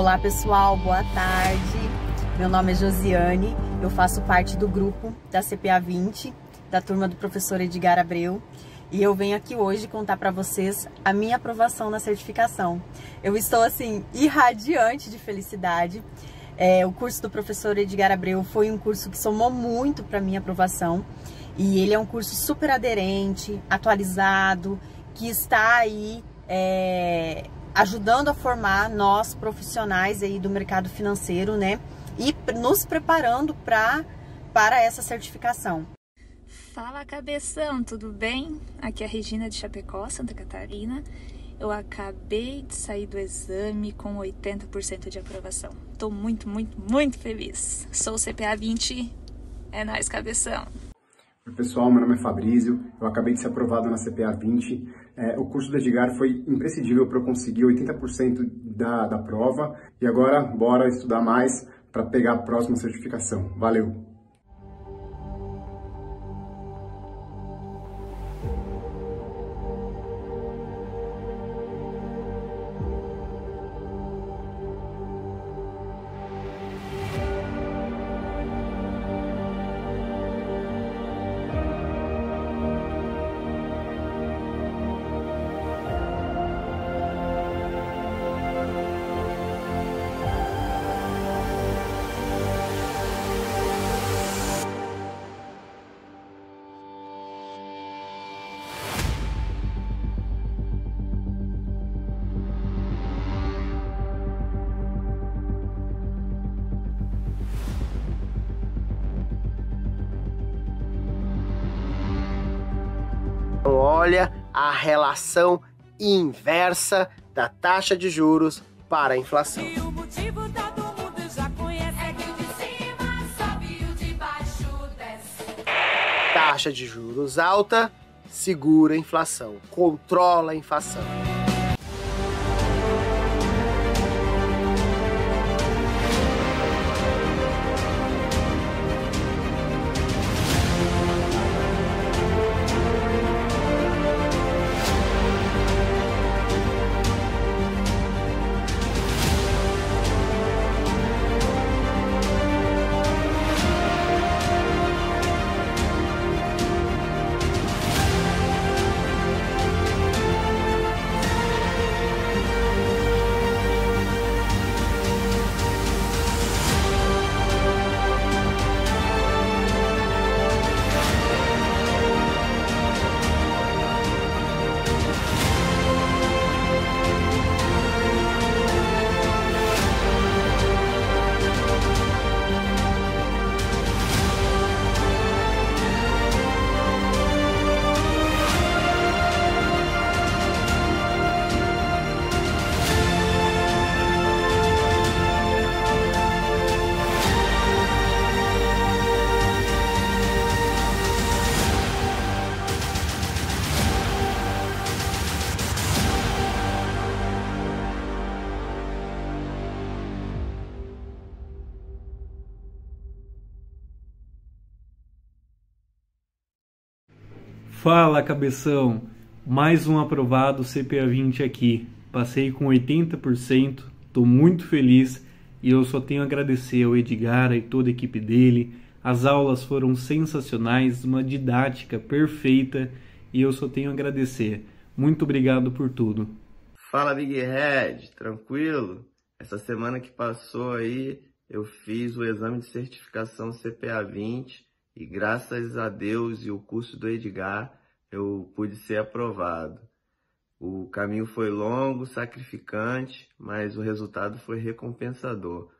Olá pessoal, boa tarde. Meu nome é Josiane, eu faço parte do grupo da CPA 20, da turma do professor Edgar Abreu, e eu venho aqui hoje contar para vocês a minha aprovação na certificação. Eu estou assim irradiante de felicidade. É, o curso do professor Edgar Abreu foi um curso que somou muito para minha aprovação e ele é um curso super aderente, atualizado, que está aí é, ajudando a formar nós profissionais aí do mercado financeiro, né? E nos preparando pra, para essa certificação. Fala cabeção, tudo bem? Aqui é a Regina de Chapecó, Santa Catarina. Eu acabei de sair do exame com 80% de aprovação. Tô muito, muito, muito feliz. Sou CPA 20. É nós, cabeção. Oi, pessoal, meu nome é Fabrício. Eu acabei de ser aprovado na CPA 20 é, o curso do Edgar foi imprescindível para eu conseguir 80% da, da prova. E agora, bora estudar mais para pegar a próxima certificação. Valeu! relação inversa da taxa de juros para a inflação. É taxa de juros alta segura a inflação, controla a inflação. Fala, cabeção! Mais um aprovado CPA 20 aqui. Passei com 80%, estou muito feliz e eu só tenho a agradecer ao Edgar e toda a equipe dele. As aulas foram sensacionais, uma didática perfeita e eu só tenho a agradecer. Muito obrigado por tudo. Fala, Big Head, tranquilo? Essa semana que passou aí, eu fiz o exame de certificação CPA 20 e graças a Deus e o curso do Edgar, eu pude ser aprovado. O caminho foi longo, sacrificante, mas o resultado foi recompensador.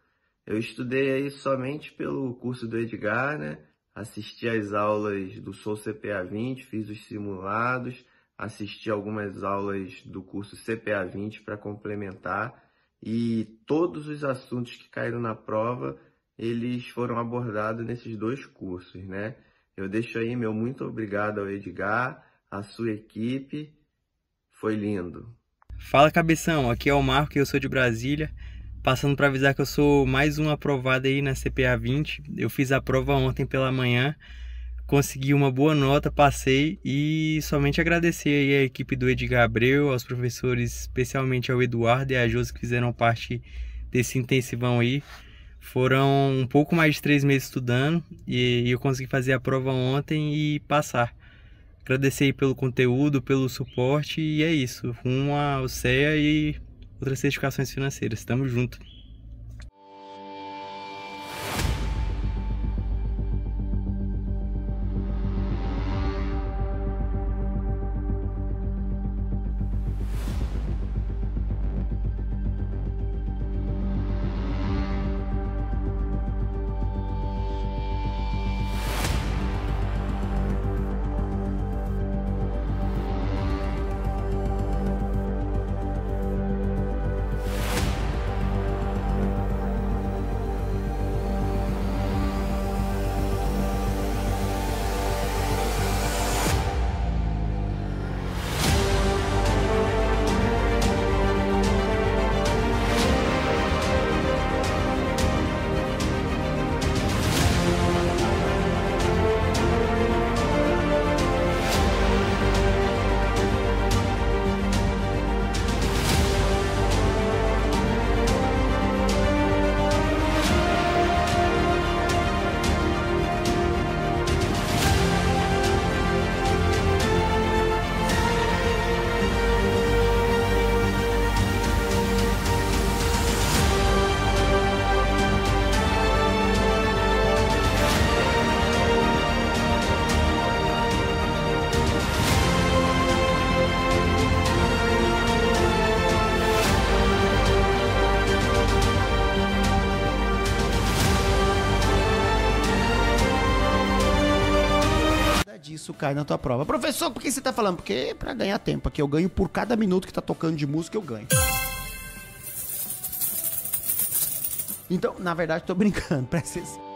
Eu estudei aí somente pelo curso do Edgar, né? Assisti às aulas do Sol CPA 20, fiz os simulados, assisti algumas aulas do curso CPA 20 para complementar e todos os assuntos que caíram na prova, eles foram abordados nesses dois cursos, né? Eu deixo aí meu muito obrigado ao Edgar, à sua equipe. Foi lindo. Fala cabeção, aqui é o Marco e eu sou de Brasília. Passando para avisar que eu sou mais um aprovado aí na CPA 20. Eu fiz a prova ontem pela manhã, consegui uma boa nota, passei e somente agradecer aí à equipe do Edgar Abreu, aos professores, especialmente ao Eduardo e a Josi que fizeram parte desse intensivão aí. Foram um pouco mais de três meses estudando e, eu consegui fazer a prova ontem e passar. Agradecer pelo conteúdo, pelo suporte e é isso. Rumo ao CEA e outras certificações financeiras. Tamo junto. cai na tua prova. Professor, por que você tá falando? Porque é para ganhar tempo aqui, eu ganho por cada minuto que tá tocando de música, eu ganho. Então, na verdade, tô brincando, presta atenção.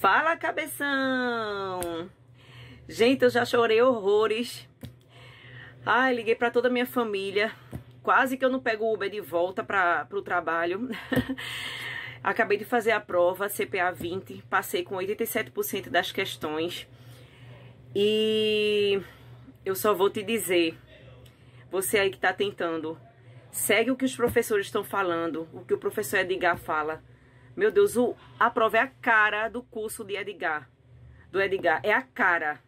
Fala, cabeção! Gente, eu já chorei horrores. Ai, liguei para toda a minha família. Quase que eu não pego o Uber de volta para o trabalho. Acabei de fazer a prova, CPA 20. Passei com 87% das questões. E eu só vou te dizer, você aí que está tentando, segue o que os professores estão falando, o que o professor Edgar fala. Meu Deus, o prova é a cara do curso de Edgar. Do Edgar, é a cara.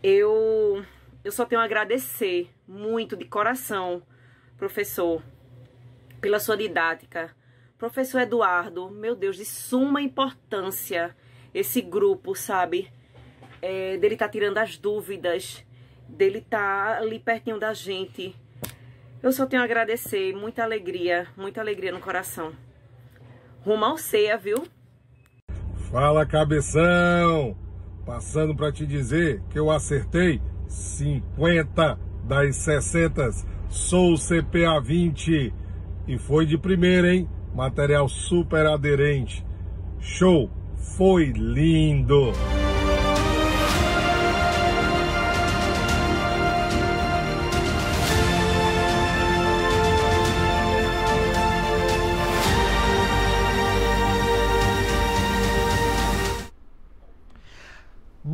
Eu eu só tenho a agradecer muito de coração, professor, pela sua didática. Professor Eduardo, meu Deus, de suma importância esse grupo, sabe? É, dele tá tirando as dúvidas, dele tá ali pertinho da gente. Eu só tenho a agradecer, muita alegria, muita alegria no coração rumo ao ceia, viu? Fala, cabeção! Passando para te dizer que eu acertei 50 das 60. Sou CPA 20 e foi de primeira, hein? Material super aderente. Show! Foi lindo!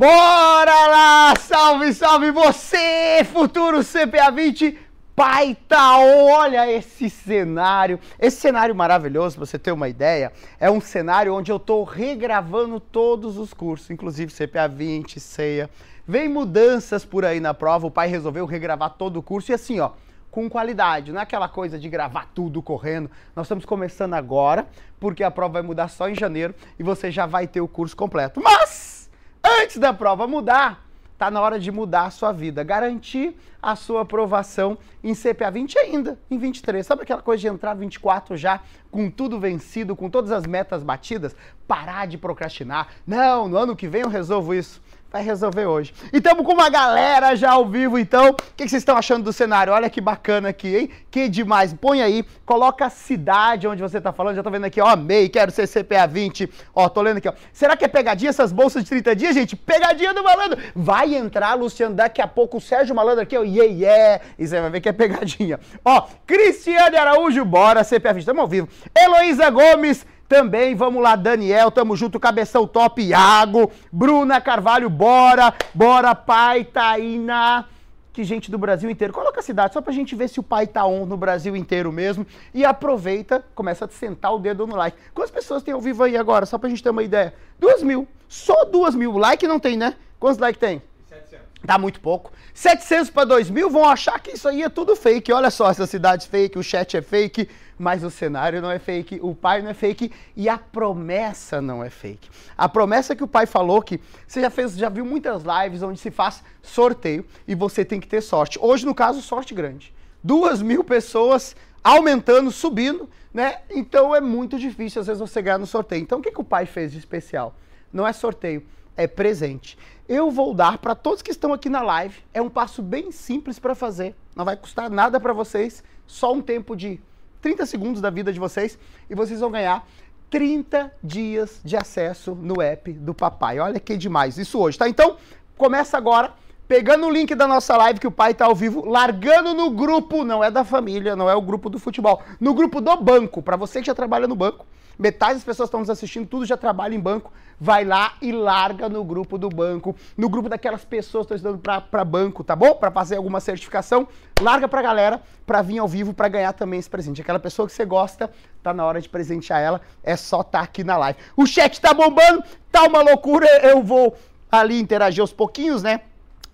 Bora lá! Salve, salve você, futuro CPA20 Paitaon! Olha esse cenário, esse cenário maravilhoso, pra você ter uma ideia, é um cenário onde eu tô regravando todos os cursos, inclusive CPA20, CEIA, Vem mudanças por aí na prova, o pai resolveu regravar todo o curso e assim, ó, com qualidade, não é aquela coisa de gravar tudo correndo. Nós estamos começando agora, porque a prova vai mudar só em janeiro e você já vai ter o curso completo. Mas antes da prova mudar, tá na hora de mudar a sua vida, garantir a sua aprovação em CPA 20 ainda, em 23. Sabe aquela coisa de entrar 24 já com tudo vencido, com todas as metas batidas? Parar de procrastinar. Não, no ano que vem eu resolvo isso vai resolver hoje. E estamos com uma galera já ao vivo, então. O que, que vocês estão achando do cenário? Olha que bacana aqui, hein? Que demais. Põe aí, coloca a cidade onde você está falando. Já tô vendo aqui, ó, amei, quero ser CPA 20. Ó, tô lendo aqui, ó. Será que é pegadinha essas bolsas de 30 dias, gente? Pegadinha do malandro. Vai entrar, Luciano, daqui a pouco o Sérgio Malandro aqui, ó, yeah, yeah. E você vai ver que é pegadinha. Ó, Cristiane Araújo, bora, CPA 20. Estamos ao vivo. Heloísa Gomes, também vamos lá, Daniel, tamo junto, Cabeção Top, Iago, Bruna Carvalho, bora, bora, pai, Taína. Tá que gente do Brasil inteiro. Coloca a cidade só pra gente ver se o pai tá on no Brasil inteiro mesmo. E aproveita, começa a sentar o dedo no like. Quantas pessoas tem ao vivo aí agora? Só pra gente ter uma ideia. Duas mil. Só duas mil. Like não tem, né? Quantos like tem? 700. Tá muito pouco. 700 para 2 mil vão achar que isso aí é tudo fake. Olha só essas cidades fake, o chat é fake mas o cenário não é fake, o pai não é fake e a promessa não é fake. A promessa que o pai falou que você já fez, já viu muitas lives onde se faz sorteio e você tem que ter sorte. Hoje, no caso, sorte grande. Duas mil pessoas aumentando, subindo, né? Então é muito difícil às vezes você ganhar no sorteio. Então o que, que o pai fez de especial? Não é sorteio, é presente. Eu vou dar para todos que estão aqui na live. É um passo bem simples para fazer. Não vai custar nada para vocês, só um tempo de 30 segundos da vida de vocês e vocês vão ganhar 30 dias de acesso no app do papai. Olha que demais isso hoje, tá? Então, começa agora pegando o link da nossa live que o pai tá ao vivo, largando no grupo, não é da família, não é o grupo do futebol, no grupo do banco, para você que já trabalha no banco Metade das pessoas que estão nos assistindo, tudo já trabalha em banco. Vai lá e larga no grupo do banco, no grupo daquelas pessoas que estão estudando para banco, tá bom? Para fazer alguma certificação, larga para a galera para vir ao vivo para ganhar também esse presente. Aquela pessoa que você gosta, tá na hora de presentear ela, é só estar tá aqui na live. O chat tá bombando, tá uma loucura, eu vou ali interagir aos pouquinhos, né?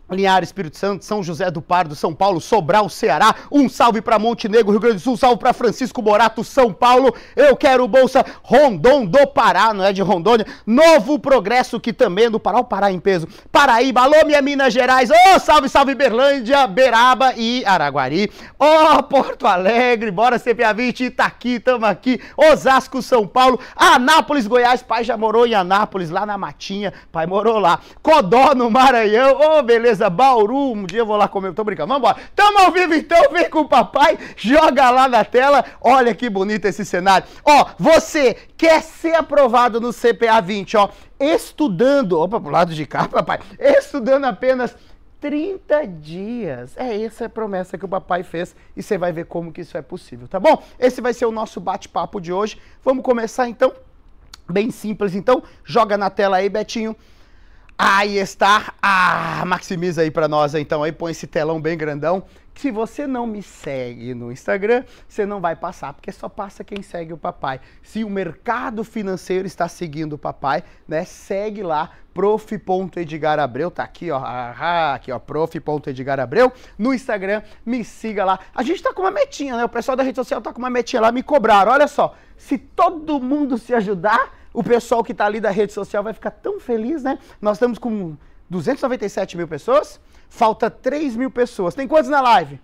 Linhares, Espírito Santo, São José do Pardo, São Paulo, Sobral, Ceará. Um salve para Montenegro, Rio Grande do Sul, um salve para Francisco Morato, São Paulo. Eu quero bolsa Rondon do Pará, não é de Rondônia. Novo Progresso que também é do Pará, o Pará em peso. Paraíba, alô minha Minas Gerais. Ô, oh, salve, salve Berlândia, Beraba e Araguari. oh, Porto Alegre, bora CPA 20, Itaqui, tamo aqui. Osasco, São Paulo, Anápolis, Goiás. Pai já morou em Anápolis, lá na Matinha, pai morou lá. Codó no Maranhão. Ô, oh, beleza Bauru. Um dia eu vou lá comer, tô brincando. Vamos embora. Tamo ao vivo então, vem com o papai, joga lá na tela. Olha que bonito esse cenário. Ó, você quer ser aprovado no CPA 20, ó, estudando, opa, pro lado de cá, papai, estudando apenas 30 dias. É essa é a promessa que o papai fez e você vai ver como que isso é possível, tá bom? Esse vai ser o nosso bate-papo de hoje. Vamos começar então? Bem simples, então. Joga na tela aí, Betinho. Aí está. Ah, maximiza aí para nós então aí, põe esse telão bem grandão. Se você não me segue no Instagram, você não vai passar, porque só passa quem segue o papai. Se o mercado financeiro está seguindo o papai, né? Segue lá prof.edgarabreu, tá aqui, ó, ah, aqui, ó, prof.edgarabreu no Instagram, me siga lá. A gente tá com uma metinha, né? O pessoal da rede social tá com uma metinha lá, me cobraram. Olha só, se todo mundo se ajudar, o pessoal que está ali da rede social vai ficar tão feliz, né? Nós estamos com 297 mil pessoas, falta 3 mil pessoas. Tem quantos na live?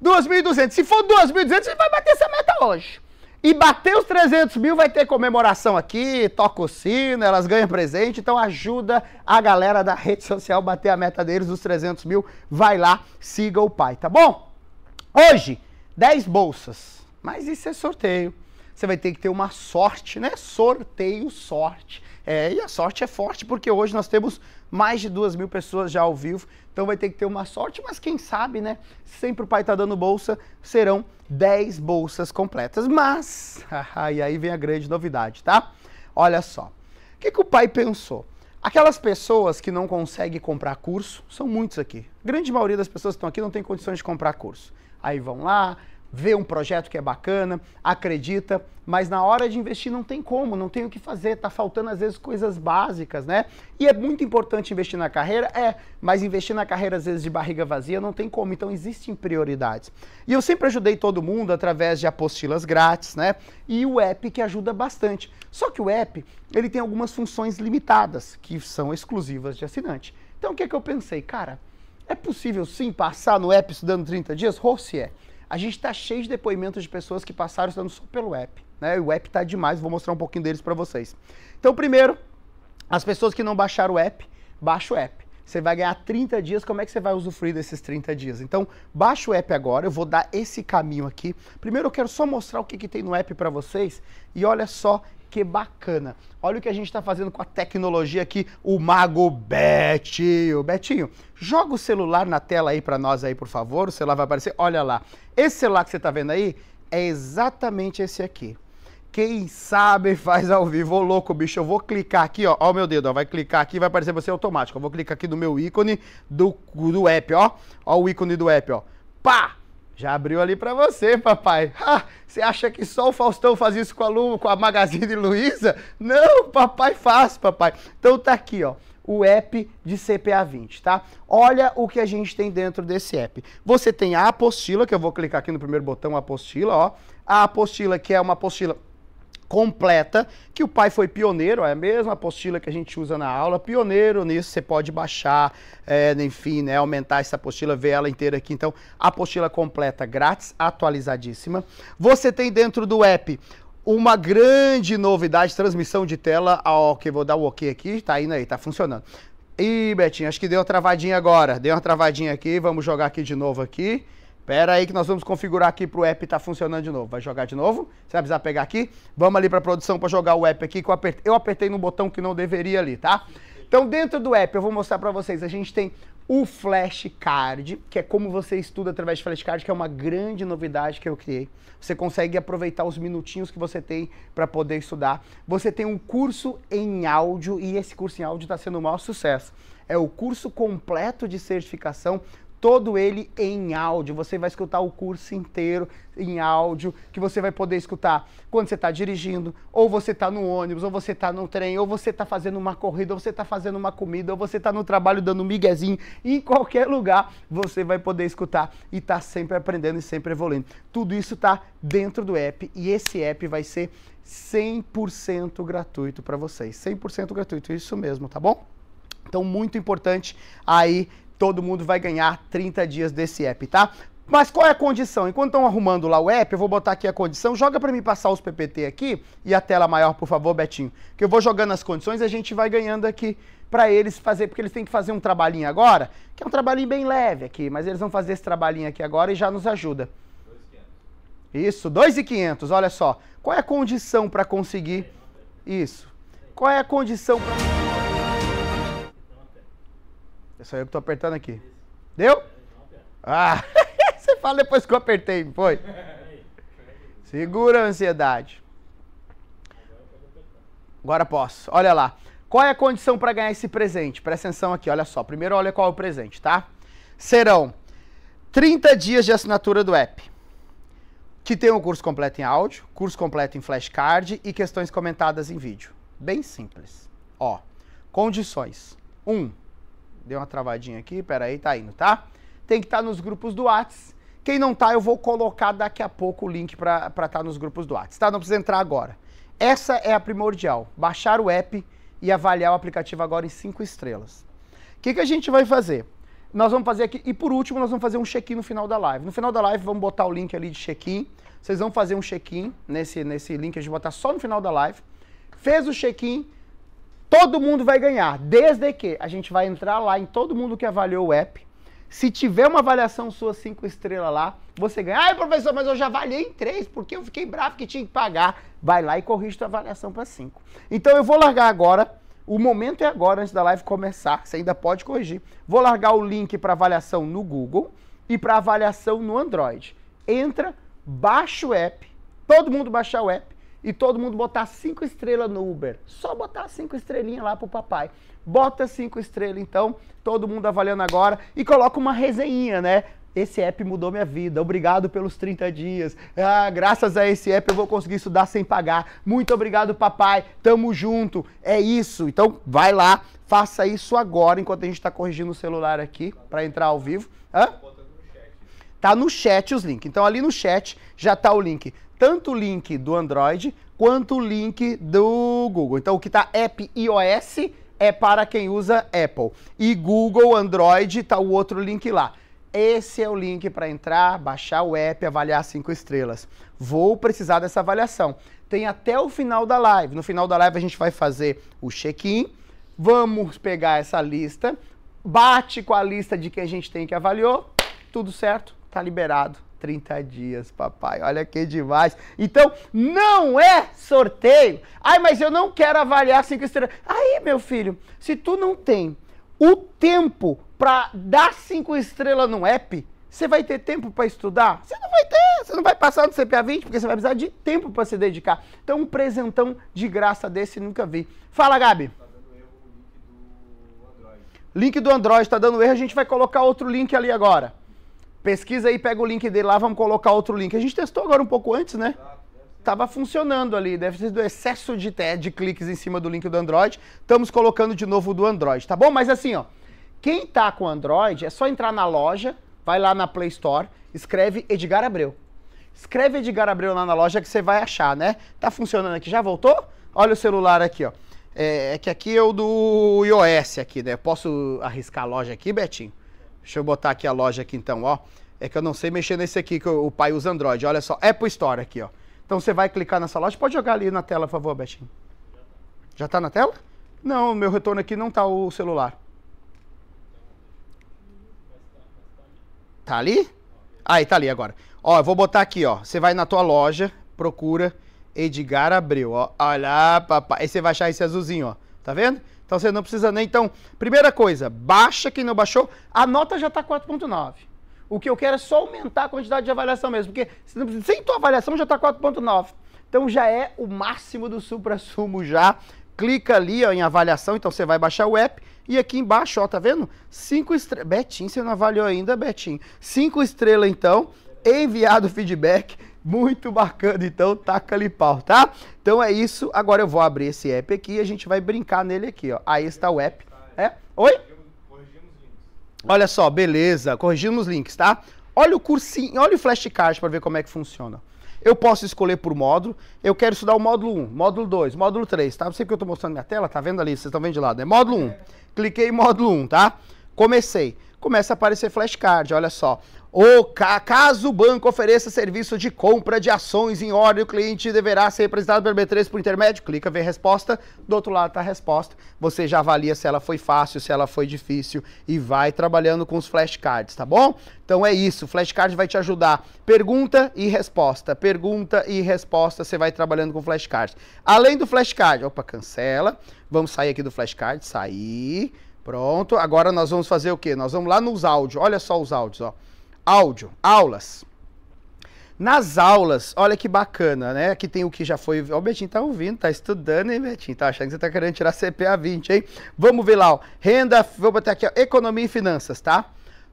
2.200. 2.200. Se for 2.200, você vai bater essa meta hoje. E bater os 300 mil vai ter comemoração aqui, toca o sino, elas ganham presente. Então ajuda a galera da rede social bater a meta deles, os 300 mil. Vai lá, siga o pai, tá bom? Hoje, 10 bolsas. Mas isso é sorteio você vai ter que ter uma sorte, né? Sorteio, sorte. É, e a sorte é forte porque hoje nós temos mais de duas mil pessoas já ao vivo, então vai ter que ter uma sorte, mas quem sabe, né? Sempre o pai tá dando bolsa, serão 10 bolsas completas. Mas, e aí vem a grande novidade, tá? Olha só. O que, que o pai pensou? Aquelas pessoas que não conseguem comprar curso, são muitos aqui. A grande maioria das pessoas que estão aqui não tem condições de comprar curso. Aí vão lá, vê um projeto que é bacana, acredita, mas na hora de investir não tem como, não tem o que fazer, tá faltando às vezes coisas básicas, né? E é muito importante investir na carreira, é, mas investir na carreira às vezes de barriga vazia não tem como, então existem prioridades. E eu sempre ajudei todo mundo através de apostilas grátis, né? E o app que ajuda bastante. Só que o app, ele tem algumas funções limitadas, que são exclusivas de assinante. Então o que é que eu pensei? Cara, é possível sim passar no app estudando 30 dias? se é. A gente está cheio de depoimentos de pessoas que passaram estudando só pelo app. Né? O app está demais, vou mostrar um pouquinho deles para vocês. Então, primeiro, as pessoas que não baixaram o app, baixa o app. Você vai ganhar 30 dias, como é que você vai usufruir desses 30 dias? Então, baixa o app agora, eu vou dar esse caminho aqui. Primeiro eu quero só mostrar o que, que tem no app para vocês. E olha só que bacana. Olha o que a gente está fazendo com a tecnologia aqui, o Mago Betinho. Betinho, joga o celular na tela aí para nós aí, por favor. O celular vai aparecer. Olha lá. Esse celular que você está vendo aí é exatamente esse aqui. Quem sabe faz ao vivo. Ô, louco, bicho, eu vou clicar aqui, ó. Ó o meu dedo, ó. Vai clicar aqui, vai aparecer você automático. Eu vou clicar aqui no meu ícone do, do app, ó. Ó o ícone do app, ó. Pá! Já abriu ali para você, papai. você acha que só o Faustão faz isso com a Lu, com a Magazine Luiza? Não, papai faz, papai. Então tá aqui, ó, o app de CPA 20, tá? Olha o que a gente tem dentro desse app. Você tem a apostila, que eu vou clicar aqui no primeiro botão, apostila, ó. A apostila, que é uma apostila completa, que o pai foi pioneiro, é a mesma apostila que a gente usa na aula, pioneiro nisso, você pode baixar, é, enfim, né, aumentar essa apostila, ver ela inteira aqui. Então, apostila completa, grátis, atualizadíssima. Você tem dentro do app uma grande novidade, transmissão de tela, ok, vou dar o ok aqui, tá indo aí, tá funcionando. Ih, Betinho, acho que deu uma travadinha agora, deu uma travadinha aqui, vamos jogar aqui de novo aqui. Pera aí que nós vamos configurar aqui para o app estar tá funcionando de novo. Vai jogar de novo. Você vai precisar pegar aqui. Vamos ali para a produção para jogar o app aqui. Que eu, apertei, eu apertei no botão que não deveria ali, tá? Então, dentro do app, eu vou mostrar para vocês. A gente tem o flashcard, que é como você estuda através de flashcard, que é uma grande novidade que eu criei. Você consegue aproveitar os minutinhos que você tem para poder estudar. Você tem um curso em áudio e esse curso em áudio está sendo um maior sucesso. É o curso completo de certificação todo ele em áudio. Você vai escutar o curso inteiro em áudio, que você vai poder escutar quando você está dirigindo, ou você está no ônibus, ou você está no trem, ou você está fazendo uma corrida, ou você está fazendo uma comida, ou você está no trabalho dando um miguezinho. Em qualquer lugar você vai poder escutar e está sempre aprendendo e sempre evoluindo. Tudo isso está dentro do app e esse app vai ser 100% gratuito para vocês. 100% gratuito, isso mesmo, tá bom? Então, muito importante aí todo mundo vai ganhar 30 dias desse app, tá? Mas qual é a condição? Enquanto estão arrumando lá o app, eu vou botar aqui a condição. Joga para mim passar os PPT aqui e a tela maior, por favor, Betinho. Que eu vou jogando as condições e a gente vai ganhando aqui para eles fazer, porque eles têm que fazer um trabalhinho agora, que é um trabalhinho bem leve aqui, mas eles vão fazer esse trabalhinho aqui agora e já nos ajuda. 2, Isso, 2,500, olha só. Qual é a condição para conseguir isso? Qual é a condição para é só eu que tô apertando aqui. Deu? Ah, você fala depois que eu apertei, foi? Segura a ansiedade. Agora posso. Olha lá. Qual é a condição para ganhar esse presente? Presta atenção aqui, olha só. Primeiro, olha qual é o presente, tá? Serão 30 dias de assinatura do app, que tem o um curso completo em áudio, curso completo em flashcard e questões comentadas em vídeo. Bem simples. Ó, condições. 1. Um, Deu uma travadinha aqui, peraí, tá indo, tá? Tem que estar tá nos grupos do Whats. Quem não tá, eu vou colocar daqui a pouco o link para estar tá nos grupos do Whats, tá? Não precisa entrar agora. Essa é a primordial, baixar o app e avaliar o aplicativo agora em cinco estrelas. O que, que a gente vai fazer? Nós vamos fazer aqui, e por último, nós vamos fazer um check-in no final da live. No final da live, vamos botar o link ali de check-in. Vocês vão fazer um check-in nesse, nesse link, a gente vai botar só no final da live. Fez o check-in, Todo mundo vai ganhar, desde que a gente vai entrar lá em todo mundo que avaliou o app. Se tiver uma avaliação sua cinco estrelas lá, você ganha. Ai, professor, mas eu já avaliei em três, porque eu fiquei bravo que tinha que pagar. Vai lá e corrige a avaliação para cinco. Então eu vou largar agora. O momento é agora, antes da live começar. Você ainda pode corrigir. Vou largar o link para avaliação no Google e para avaliação no Android. Entra, baixa o app. Todo mundo baixar o app e todo mundo botar cinco estrelas no Uber. Só botar cinco estrelinhas lá pro papai. Bota cinco estrelas, então, todo mundo avaliando agora e coloca uma resenha, né? Esse app mudou minha vida. Obrigado pelos 30 dias. Ah, graças a esse app eu vou conseguir estudar sem pagar. Muito obrigado, papai. Tamo junto. É isso. Então, vai lá, faça isso agora enquanto a gente está corrigindo o celular aqui para entrar ao vivo. Hã? tá no chat os links. Então ali no chat já tá o link, tanto o link do Android quanto o link do Google. Então o que tá app iOS é para quem usa Apple. E Google, Android, tá o outro link lá. Esse é o link para entrar, baixar o app, avaliar cinco estrelas. Vou precisar dessa avaliação. Tem até o final da live. No final da live a gente vai fazer o check-in. Vamos pegar essa lista, bate com a lista de quem a gente tem que avaliou, tudo certo? tá liberado 30 dias, papai. Olha que demais. Então, não é sorteio. Ai, mas eu não quero avaliar cinco estrelas. Aí, meu filho, se tu não tem o tempo para dar cinco estrelas no app, você vai ter tempo para estudar? Você não vai ter, você não vai passar no CPA 20, porque você vai precisar de tempo para se dedicar. Então, um presentão de graça desse nunca vi. Fala, Gabi. Link do Android está dando erro, a gente vai colocar outro link ali agora. Pesquisa aí, pega o link dele lá, vamos colocar outro link. A gente testou agora um pouco antes, né? Tava funcionando ali, deve ser do excesso de, de cliques em cima do link do Android. Estamos colocando de novo do Android, tá bom? Mas assim, ó, quem tá com Android é só entrar na loja, vai lá na Play Store, escreve Edgar Abreu. Escreve Edgar Abreu lá na loja que você vai achar, né? Tá funcionando aqui, já voltou? Olha o celular aqui, ó. É, é que aqui é o do iOS aqui, né? Posso arriscar a loja aqui, Betinho? Deixa eu botar aqui a loja aqui então, ó. É que eu não sei mexer nesse aqui que o pai usa Android. Olha só, Apple Store aqui, ó. Então você vai clicar nessa loja. Pode jogar ali na tela, por favor, Betinho. Já tá na tela? Não, meu retorno aqui não tá o celular. Tá ali? Aí, ah, tá ali agora. Ó, eu vou botar aqui, ó. Você vai na tua loja, procura Edgar Abreu, ó. Olha, papai. Aí você vai achar esse azulzinho, ó. Tá vendo? Tá então você não precisa nem. Então, primeira coisa, baixa quem não baixou, a nota já está 4,9. O que eu quero é só aumentar a quantidade de avaliação mesmo, porque sem tua avaliação já está 4,9. Então já é o máximo do supra-sumo já. Clica ali ó, em avaliação, então você vai baixar o app. E aqui embaixo, ó, tá vendo? Cinco estrelas. Betinho, você não avaliou ainda, Betinho. Cinco estrelas, então. Enviado feedback muito bacana, então taca-lhe pau, tá? Então é isso, agora eu vou abrir esse app aqui e a gente vai brincar nele aqui, ó. Aí está o app. É? Oi? Olha só, beleza, corrigimos os links, tá? Olha o cursinho, olha o flashcard para ver como é que funciona. Eu posso escolher por módulo, eu quero estudar o módulo 1, módulo 2, módulo 3, tá? Não sei porque eu estou mostrando minha tela, tá vendo ali, vocês estão vendo de lado, né? Módulo 1, cliquei em módulo 1, tá? Comecei começa a aparecer flashcard, olha só. O ca caso o banco ofereça serviço de compra de ações em ordem, o cliente deverá ser apresentado pelo B3 por intermédio. Clica ver resposta, do outro lado está a resposta. Você já avalia se ela foi fácil, se ela foi difícil e vai trabalhando com os flashcards, tá bom? Então é isso, o flashcard vai te ajudar. Pergunta e resposta, pergunta e resposta, você vai trabalhando com flashcards. Além do flashcard, opa, cancela. Vamos sair aqui do flashcard, sair. Pronto, agora nós vamos fazer o quê? Nós vamos lá nos áudios, olha só os áudios, ó áudio, aulas. Nas aulas, olha que bacana, né? Aqui tem o que já foi. Ó, o Betinho tá ouvindo, tá estudando, hein, Betinho? Tá achando que você tá querendo tirar CPA 20, hein? Vamos ver lá, ó. Renda, vou botar aqui, ó. Economia e finanças, tá?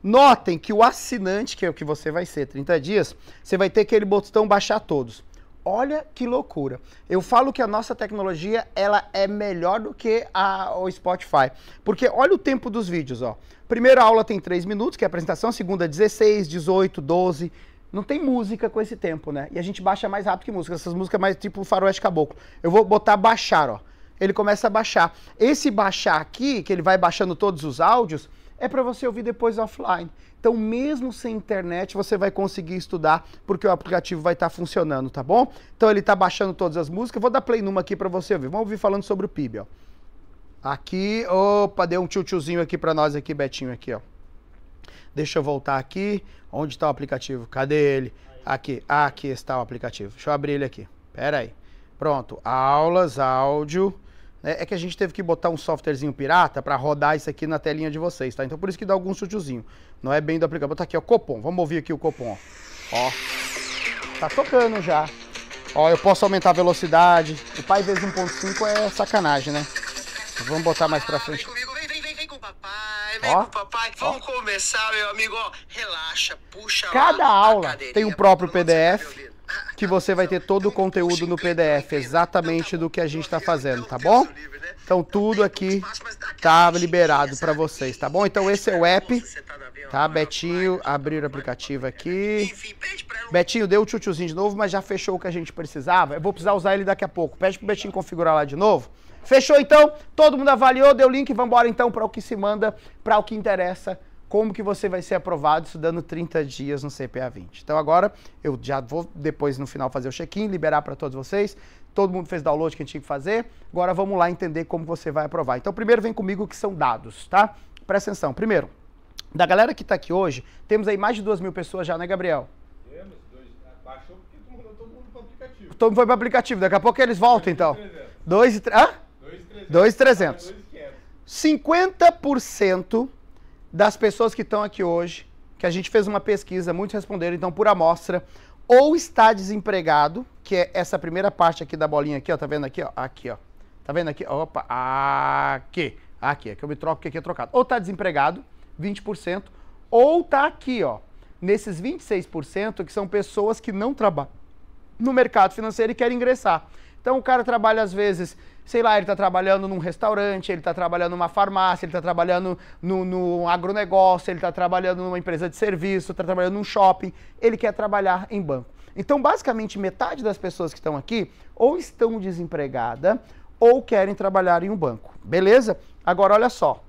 Notem que o assinante, que é o que você vai ser, 30 dias, você vai ter aquele botão baixar todos. Olha que loucura. Eu falo que a nossa tecnologia, ela é melhor do que a, o Spotify. Porque olha o tempo dos vídeos, ó. Primeira aula tem 3 minutos, que é a apresentação, segunda 16, 18, 12. Não tem música com esse tempo, né? E a gente baixa mais rápido que música. Essas músicas mais tipo faroeste caboclo. Eu vou botar baixar, ó. Ele começa a baixar. Esse baixar aqui, que ele vai baixando todos os áudios, é para você ouvir depois offline. Então, mesmo sem internet, você vai conseguir estudar porque o aplicativo vai estar tá funcionando, tá bom? Então, ele está baixando todas as músicas. Vou dar play numa aqui para você ouvir. Vamos ouvir falando sobre o PIB, ó. Aqui, opa, deu um tchutchuzinho tiozinho aqui para nós aqui, Betinho, aqui, ó. Deixa eu voltar aqui. Onde está o aplicativo? Cadê ele? Aqui, aqui está o aplicativo. Deixa eu abrir ele aqui. Pera aí. Pronto, aulas, áudio. É, é que a gente teve que botar um softwarezinho pirata para rodar isso aqui na telinha de vocês, tá? Então por isso que dá algum chutiozinho. Não é bem do aplicativo. Vou botar aqui, ó, Copom. Vamos ouvir aqui o Copom, ó. ó. Tá tocando já. Ó, eu posso aumentar a velocidade. O pai vezes 1.5 é sacanagem, né? Vamos botar mais pra frente. Vem comigo, vem, vem, vem, vem com o papai, vem ó. com o papai. Vamos ó. começar, meu amigo. Ó, relaxa, puxa Cada aula tem um próprio PDF que você vai ter então, todo o então, conteúdo no PDF, então, tá exatamente do que a gente está fazendo, tá bom? Né? Então tudo aqui tá liberado para vocês, tá bom? Então esse é o app, tá? Betinho, tá abrir o aplicativo aqui. Betinho, deu o tchutchuzinho de novo, mas já fechou o que a gente precisava. Eu vou precisar usar ele daqui a pouco. Pede pro Betinho configurar lá de novo. Fechou então? Todo mundo avaliou, deu link, vamos embora então para o que se manda, para o que interessa, como que você vai ser aprovado estudando 30 dias no CPA 20. Então agora eu já vou depois no final fazer o check-in, liberar para todos vocês. Todo mundo fez download que a gente tinha que fazer. Agora vamos lá entender como você vai aprovar. Então primeiro vem comigo que são dados, tá? Presta atenção. Primeiro, da galera que está aqui hoje, temos aí mais de 2 mil pessoas já, né, Gabriel? Temos, dois, ah, baixou porque todo mundo foi para aplicativo. Todo mundo foi para aplicativo, daqui a pouco eles voltam então. 2 e 3. É. Hã? 2,300. 50% das pessoas que estão aqui hoje, que a gente fez uma pesquisa, muitos responderam, então, por amostra, ou está desempregado, que é essa primeira parte aqui da bolinha aqui, ó, tá vendo aqui, ó, aqui, ó. Tá vendo aqui? Opa, aqui. Aqui, é que eu me troco, porque aqui é trocado. Ou tá desempregado, 20%, ou tá aqui, ó. Nesses 26% que são pessoas que não trabalham no mercado financeiro e querem ingressar. Então o cara trabalha às vezes, sei lá, ele está trabalhando num restaurante, ele está trabalhando numa farmácia, ele está trabalhando no, no agronegócio, ele está trabalhando numa empresa de serviço, está trabalhando num shopping, ele quer trabalhar em banco. Então, basicamente, metade das pessoas que estão aqui ou estão desempregada ou querem trabalhar em um banco. Beleza? Agora, olha só,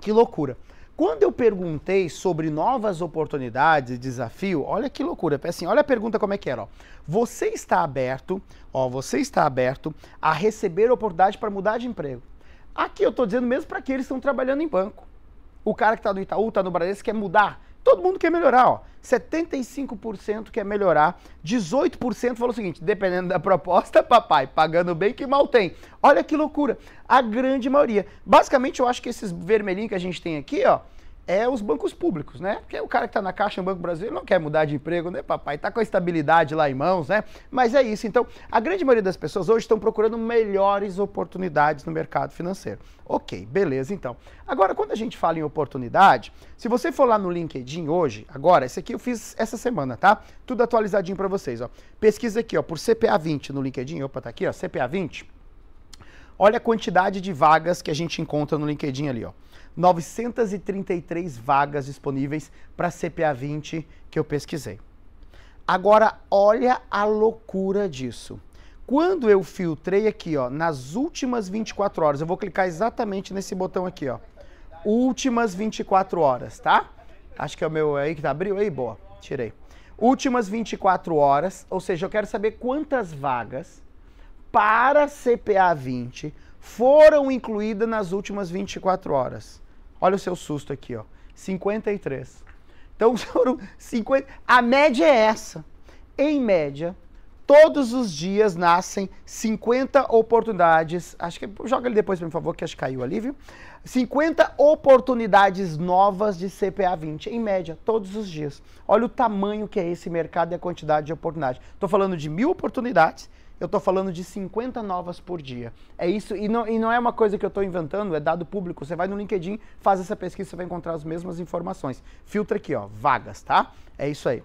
que loucura. Quando eu perguntei sobre novas oportunidades e desafio, olha que loucura, assim, olha a pergunta como é que era, ó. Você está aberto, ó, você está aberto a receber oportunidade para mudar de emprego. Aqui eu estou dizendo mesmo para aqueles que estão trabalhando em banco. O cara que está no Itaú, está no Bradesco, quer mudar. Todo mundo quer melhorar, ó. 75% quer melhorar, 18% falou o seguinte, dependendo da proposta, papai, pagando bem que mal tem. Olha que loucura, a grande maioria. Basicamente, eu acho que esses vermelhinhos que a gente tem aqui, ó, é os bancos públicos, né? Porque o cara que está na Caixa no Banco Brasileiro não quer mudar de emprego, né, papai? Está com a estabilidade lá em mãos, né? Mas é isso. Então, a grande maioria das pessoas hoje estão procurando melhores oportunidades no mercado financeiro. Ok, beleza, então. Agora, quando a gente fala em oportunidade, se você for lá no LinkedIn hoje, agora, esse aqui eu fiz essa semana, tá? Tudo atualizadinho para vocês, ó. Pesquisa aqui, ó, por CPA20 no LinkedIn. Opa, tá aqui, ó, CPA20. Olha a quantidade de vagas que a gente encontra no LinkedIn ali, ó. 933 vagas disponíveis para CPA 20 que eu pesquisei. Agora olha a loucura disso. Quando eu filtrei aqui, ó, nas últimas 24 horas, eu vou clicar exatamente nesse botão aqui, ó. Últimas 24 horas, tá? Acho que é o meu aí que tá abriu aí, boa. Tirei. Últimas 24 horas, ou seja, eu quero saber quantas vagas para CPA 20 foram incluídas nas últimas 24 horas. Olha o seu susto aqui, ó. 53. Então foram 50. A média é essa. Em média, todos os dias nascem 50 oportunidades. Acho que joga ele depois, por favor, que acho que caiu ali, viu? 50 oportunidades novas de CPA 20, em média, todos os dias. Olha o tamanho que é esse mercado e a quantidade de oportunidades. Estou falando de mil oportunidades eu estou falando de 50 novas por dia. É isso, e não, e não é uma coisa que eu estou inventando, é dado público. Você vai no LinkedIn, faz essa pesquisa, você vai encontrar as mesmas informações. Filtra aqui, ó, vagas, tá? É isso aí.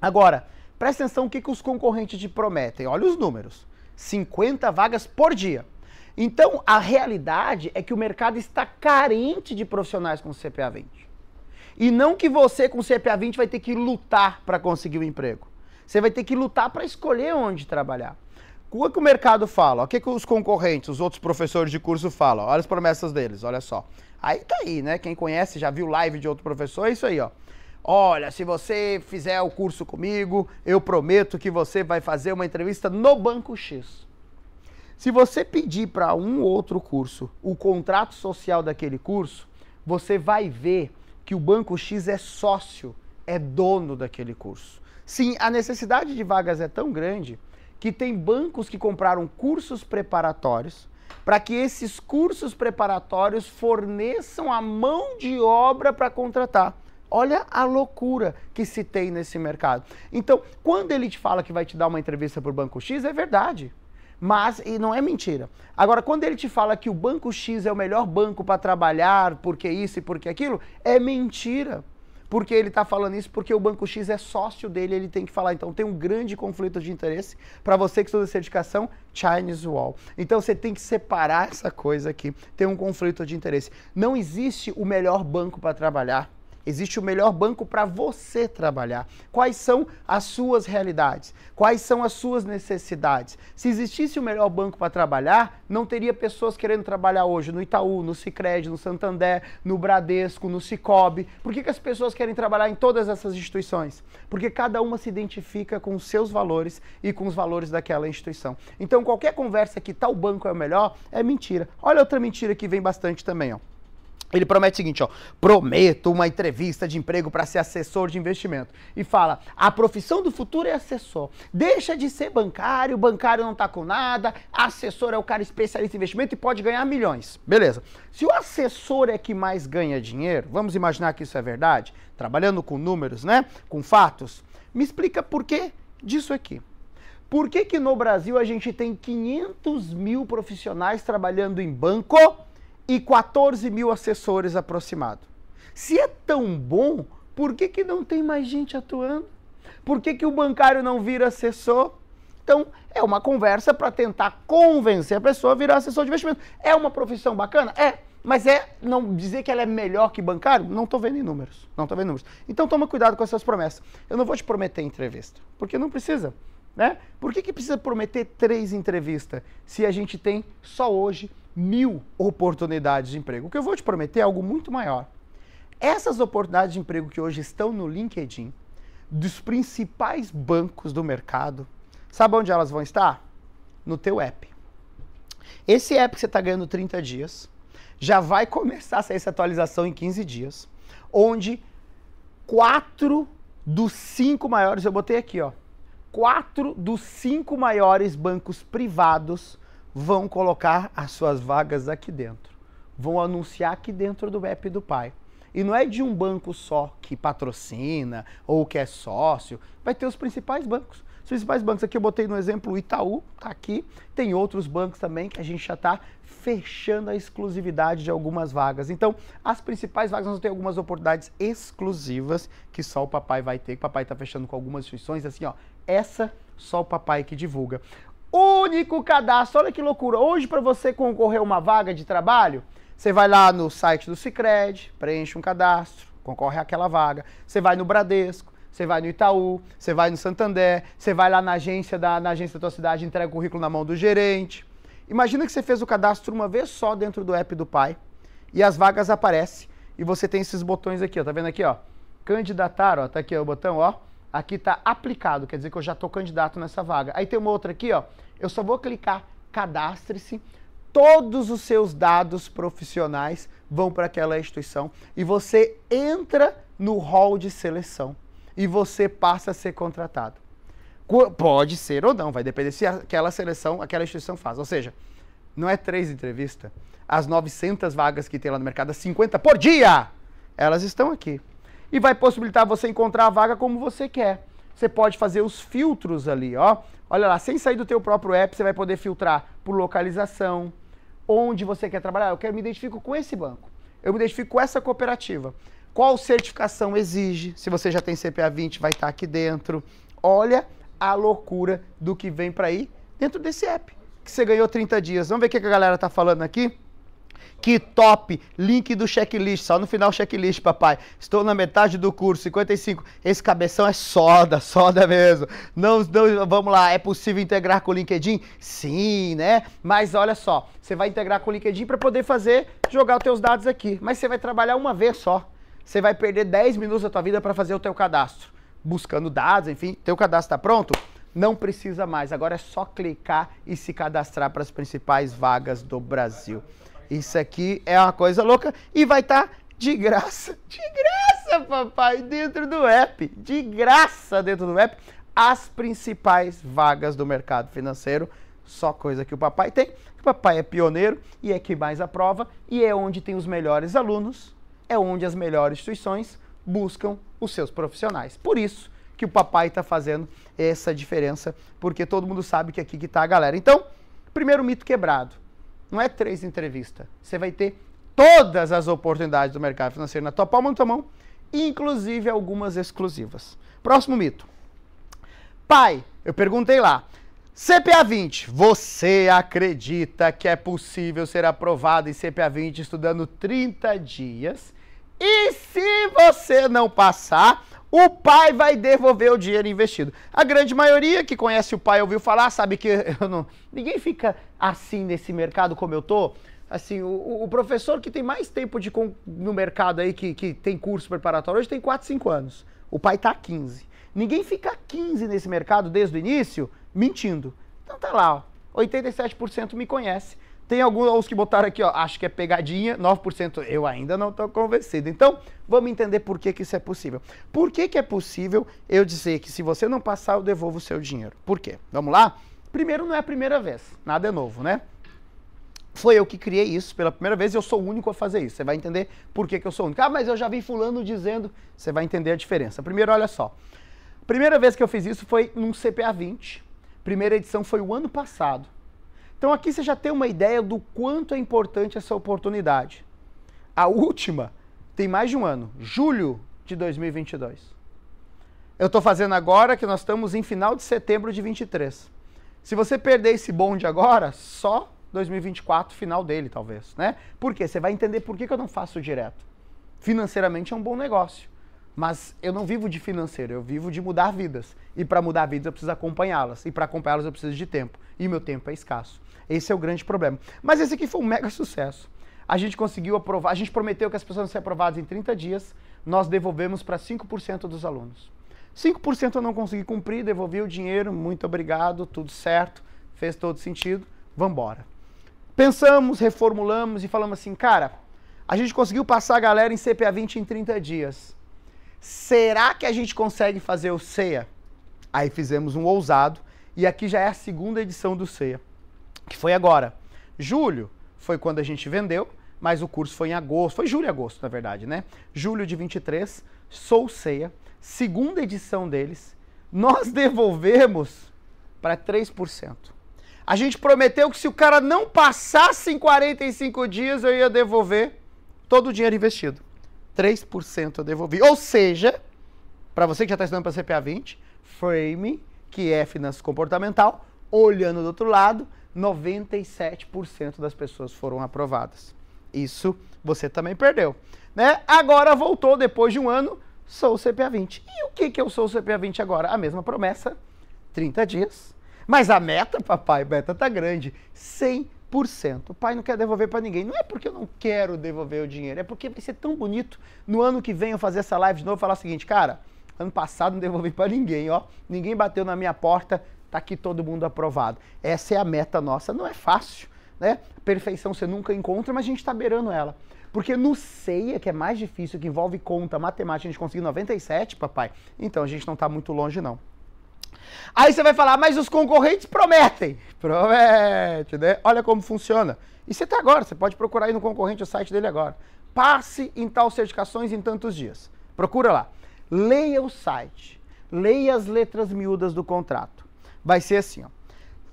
Agora, presta atenção o que, que os concorrentes te prometem. Olha os números: 50 vagas por dia. Então, a realidade é que o mercado está carente de profissionais com CPA 20. E não que você com CPA 20 vai ter que lutar para conseguir o um emprego. Você vai ter que lutar para escolher onde trabalhar. O que o mercado fala? O que, que os concorrentes, os outros professores de curso falam? Olha as promessas deles, olha só. Aí tá aí, né? Quem conhece, já viu live de outro professor, é isso aí, ó. Olha, se você fizer o curso comigo, eu prometo que você vai fazer uma entrevista no Banco X. Se você pedir para um outro curso o contrato social daquele curso, você vai ver que o Banco X é sócio, é dono daquele curso. Sim, a necessidade de vagas é tão grande que tem bancos que compraram cursos preparatórios para que esses cursos preparatórios forneçam a mão de obra para contratar. Olha a loucura que se tem nesse mercado. Então, quando ele te fala que vai te dar uma entrevista para o Banco X, é verdade. Mas, e não é mentira. Agora, quando ele te fala que o Banco X é o melhor banco para trabalhar, porque isso e porque aquilo, é mentira. Por que ele está falando isso? Porque o Banco X é sócio dele, ele tem que falar. Então tem um grande conflito de interesse para você que estuda certificação, Chinese Wall. Então você tem que separar essa coisa aqui. Tem um conflito de interesse. Não existe o melhor banco para trabalhar Existe o melhor banco para você trabalhar. Quais são as suas realidades? Quais são as suas necessidades? Se existisse o melhor banco para trabalhar, não teria pessoas querendo trabalhar hoje no Itaú, no Sicredi, no Santander, no Bradesco, no Cicobi. Por que, que as pessoas querem trabalhar em todas essas instituições? Porque cada uma se identifica com os seus valores e com os valores daquela instituição. Então, qualquer conversa que tal banco é o melhor é mentira. Olha outra mentira que vem bastante também, ó. Ele promete o seguinte, ó, prometo uma entrevista de emprego para ser assessor de investimento. E fala, a profissão do futuro é assessor. Deixa de ser bancário, bancário não tá com nada, assessor é o cara especialista em investimento e pode ganhar milhões. Beleza. Se o assessor é que mais ganha dinheiro, vamos imaginar que isso é verdade, trabalhando com números, né, com fatos, me explica por que disso aqui. Por que que no Brasil a gente tem 500 mil profissionais trabalhando em banco e 14 mil assessores aproximados. Se é tão bom, por que, que não tem mais gente atuando? Por que, que o bancário não vira assessor? Então, é uma conversa para tentar convencer a pessoa a virar assessor de investimento. É uma profissão bacana? É. Mas é não dizer que ela é melhor que bancário? Não estou vendo em números. Não estou vendo números. Então toma cuidado com essas promessas. Eu não vou te prometer entrevista, porque não precisa. Né? Por que, que precisa prometer três entrevistas se a gente tem só hoje mil oportunidades de emprego. O que eu vou te prometer é algo muito maior. Essas oportunidades de emprego que hoje estão no LinkedIn, dos principais bancos do mercado, sabe onde elas vão estar? No teu app. Esse app que você está ganhando 30 dias, já vai começar a sair essa atualização em 15 dias, onde quatro dos cinco maiores, eu botei aqui, ó, quatro dos cinco maiores bancos privados vão colocar as suas vagas aqui dentro. Vão anunciar aqui dentro do app do Pai. E não é de um banco só que patrocina ou que é sócio. Vai ter os principais bancos. Os principais bancos aqui eu botei no exemplo o Itaú, tá aqui. Tem outros bancos também que a gente já está fechando a exclusividade de algumas vagas. Então, as principais vagas nós ter algumas oportunidades exclusivas que só o papai vai ter, o papai está fechando com algumas instituições, assim, ó. Essa só o papai que divulga. Único cadastro. Olha que loucura. Hoje, para você concorrer a uma vaga de trabalho, você vai lá no site do Cicred, preenche um cadastro, concorre àquela vaga. Você vai no Bradesco, você vai no Itaú, você vai no Santander, você vai lá na agência da, na agência da tua cidade, entrega o currículo na mão do gerente. Imagina que você fez o cadastro uma vez só dentro do app do pai e as vagas aparecem e você tem esses botões aqui, ó, tá vendo aqui, ó? Candidatar, ó, tá aqui ó, o botão, ó. Aqui está aplicado, quer dizer que eu já estou candidato nessa vaga. Aí tem uma outra aqui, ó. Eu só vou clicar cadastre-se. Todos os seus dados profissionais vão para aquela instituição e você entra no hall de seleção e você passa a ser contratado. Pode ser ou não, vai depender se aquela seleção, aquela instituição faz. Ou seja, não é três entrevistas. As 900 vagas que tem lá no mercado, 50 por dia, elas estão aqui e vai possibilitar você encontrar a vaga como você quer. Você pode fazer os filtros ali, ó. Olha lá, sem sair do teu próprio app, você vai poder filtrar por localização, onde você quer trabalhar. Eu quero me identifico com esse banco. Eu me identifico com essa cooperativa. Qual certificação exige? Se você já tem CPA 20, vai estar tá aqui dentro. Olha a loucura do que vem para aí dentro desse app que você ganhou 30 dias. Vamos ver o que a galera tá falando aqui? Que top! Link do checklist, só no final checklist, papai. Estou na metade do curso, 55. Esse cabeção é soda, soda mesmo. Não, não, vamos lá, é possível integrar com o LinkedIn? Sim, né? Mas olha só, você vai integrar com o LinkedIn para poder fazer, jogar os teus dados aqui. Mas você vai trabalhar uma vez só. Você vai perder 10 minutos da tua vida para fazer o teu cadastro. Buscando dados, enfim, teu cadastro está pronto? não precisa mais. Agora é só clicar e se cadastrar para as principais vagas do Brasil. Isso aqui é uma coisa louca e vai estar tá de graça, de graça, papai, dentro do app, de graça dentro do app, as principais vagas do mercado financeiro. Só coisa que o papai tem. O papai é pioneiro e é que mais aprova e é onde tem os melhores alunos, é onde as melhores instituições buscam os seus profissionais. Por isso que o papai está fazendo essa diferença, porque todo mundo sabe que é aqui que está a galera. Então, primeiro mito quebrado. Não é três entrevistas. Você vai ter todas as oportunidades do mercado financeiro na tua palma na tua mão, inclusive algumas exclusivas. Próximo mito. Pai, eu perguntei lá. CPA 20, você acredita que é possível ser aprovado em CPA 20 estudando 30 dias? E se você não passar, o pai vai devolver o dinheiro investido. A grande maioria que conhece o pai ouviu falar, sabe que eu não. Ninguém fica assim nesse mercado como eu tô. Assim, o, o professor que tem mais tempo de con... no mercado aí, que, que tem curso preparatório, hoje tem 4, 5 anos. O pai tá 15. Ninguém fica 15 nesse mercado desde o início mentindo. Então tá lá, ó, 87% me conhece. Tem alguns que botaram aqui, ó, acho que é pegadinha, 9%. Eu ainda não estou convencido. Então, vamos entender por que, que isso é possível. Por que, que é possível eu dizer que se você não passar, eu devolvo o seu dinheiro? Por quê? Vamos lá? Primeiro, não é a primeira vez. Nada é novo, né? Foi eu que criei isso pela primeira vez e eu sou o único a fazer isso. Você vai entender por que, que eu sou o único. Ah, mas eu já vi fulano dizendo. Você vai entender a diferença. Primeiro, olha só. Primeira vez que eu fiz isso foi num CPA 20. Primeira edição foi o ano passado. Então aqui você já tem uma ideia do quanto é importante essa oportunidade. A última tem mais de um ano, julho de 2022. Eu estou fazendo agora que nós estamos em final de setembro de 23. Se você perder esse bonde agora, só 2024, final dele, talvez, né? Por quê? Você vai entender por que, que eu não faço direto. Financeiramente é um bom negócio, mas eu não vivo de financeiro, eu vivo de mudar vidas. E para mudar vidas eu preciso acompanhá-las, e para acompanhá-las eu preciso de tempo, e meu tempo é escasso. Esse é o grande problema. Mas esse aqui foi um mega sucesso. A gente conseguiu aprovar, a gente prometeu que as pessoas iam ser aprovadas em 30 dias, nós devolvemos para 5% dos alunos. 5% eu não consegui cumprir, devolvi o dinheiro, muito obrigado, tudo certo, fez todo sentido, vambora. Pensamos, reformulamos e falamos assim, cara, a gente conseguiu passar a galera em CPA 20 em 30 dias. Será que a gente consegue fazer o CEA? Aí fizemos um ousado e aqui já é a segunda edição do CEA que foi agora. Julho foi quando a gente vendeu, mas o curso foi em agosto, foi julho e agosto, na verdade, né? Julho de 23, Sou Ceia, segunda edição deles, nós devolvemos para 3%. A gente prometeu que se o cara não passasse em 45 dias, eu ia devolver todo o dinheiro investido. 3% eu devolvi. Ou seja, para você que já está estudando para CPA 20, frame, que é finanças comportamental, olhando do outro lado, 97% das pessoas foram aprovadas. Isso você também perdeu, né? Agora voltou depois de um ano, sou o CPA 20. E o que que eu sou o CPA 20 agora? A mesma promessa, 30 dias. Mas a meta, papai, a meta tá grande, 100%. O pai não quer devolver para ninguém. Não é porque eu não quero devolver o dinheiro, é porque vai ser tão bonito no ano que vem eu fazer essa live de novo e falar o seguinte, cara, ano passado não devolvi para ninguém, ó. Ninguém bateu na minha porta, está aqui todo mundo aprovado. Essa é a meta nossa. Não é fácil, né? Perfeição você nunca encontra, mas a gente está beirando ela. Porque no CEIA, é que é mais difícil, que envolve conta, matemática, a gente conseguiu 97, papai. Então a gente não está muito longe, não. Aí você vai falar, mas os concorrentes prometem. Promete, né? Olha como funciona. E você tá agora, você pode procurar aí no concorrente o site dele agora. Passe em tal certificações em tantos dias. Procura lá. Leia o site. Leia as letras miúdas do contrato vai ser assim, ó.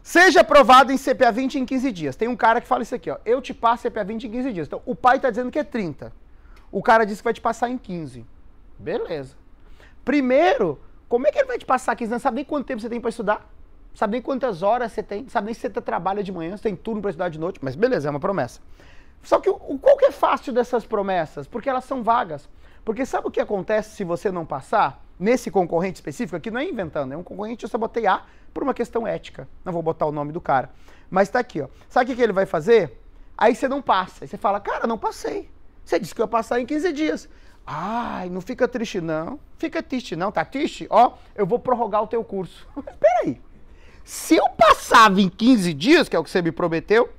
Seja aprovado em CPA 20 em 15 dias. Tem um cara que fala isso aqui, ó. Eu te passo CPA 20 em 15 dias. Então, o pai está dizendo que é 30. O cara disse que vai te passar em 15. Beleza. Primeiro, como é que ele vai te passar 15? sabe nem quanto tempo você tem para estudar. Sabe nem quantas horas você tem. Sabe nem se você tá trabalha de manhã, se tem turno para estudar de noite. Mas beleza, é uma promessa. Só que o, qual que é fácil dessas promessas? Porque elas são vagas. Porque sabe o que acontece se você não passar? nesse concorrente específico, aqui não é inventando, é um concorrente, eu só botei A por uma questão ética. Não vou botar o nome do cara. Mas tá aqui, ó. Sabe o que ele vai fazer? Aí você não passa. Aí você fala, cara, não passei. Você disse que eu ia passar em 15 dias. Ai, não fica triste não. Fica triste não, tá triste? Ó, eu vou prorrogar o teu curso. Mas peraí. Se eu passava em 15 dias, que é o que você me prometeu,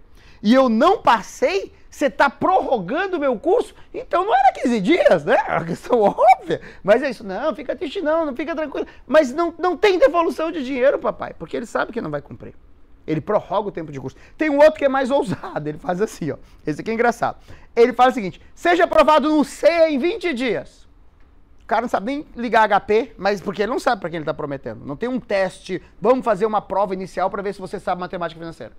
e eu não passei, você está prorrogando o meu curso? Então não era 15 dias, né? É uma questão óbvia. Mas é isso, não, fica triste não, não fica tranquilo. Mas não, não tem devolução de dinheiro, papai, porque ele sabe que não vai cumprir. Ele prorroga o tempo de curso. Tem um outro que é mais ousado, ele faz assim, ó. Esse aqui é engraçado. Ele fala o seguinte, seja aprovado no CEA em 20 dias. O cara não sabe nem ligar HP, mas porque ele não sabe para quem ele está prometendo. Não tem um teste, vamos fazer uma prova inicial para ver se você sabe matemática financeira.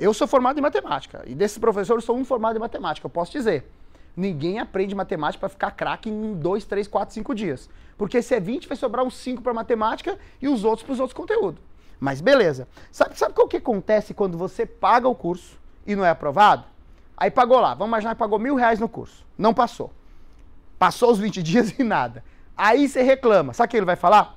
Eu sou formado em matemática e desses professores sou um formado em matemática, eu posso dizer. Ninguém aprende matemática para ficar craque em 2, 3, 4, 5 dias. Porque se é 20, vai sobrar uns 5 para matemática e os outros para os outros conteúdos. Mas beleza. Sabe, sabe o que acontece quando você paga o curso e não é aprovado? Aí pagou lá, vamos imaginar que pagou mil reais no curso. Não passou. Passou os 20 dias e nada. Aí você reclama. Sabe o que ele vai falar?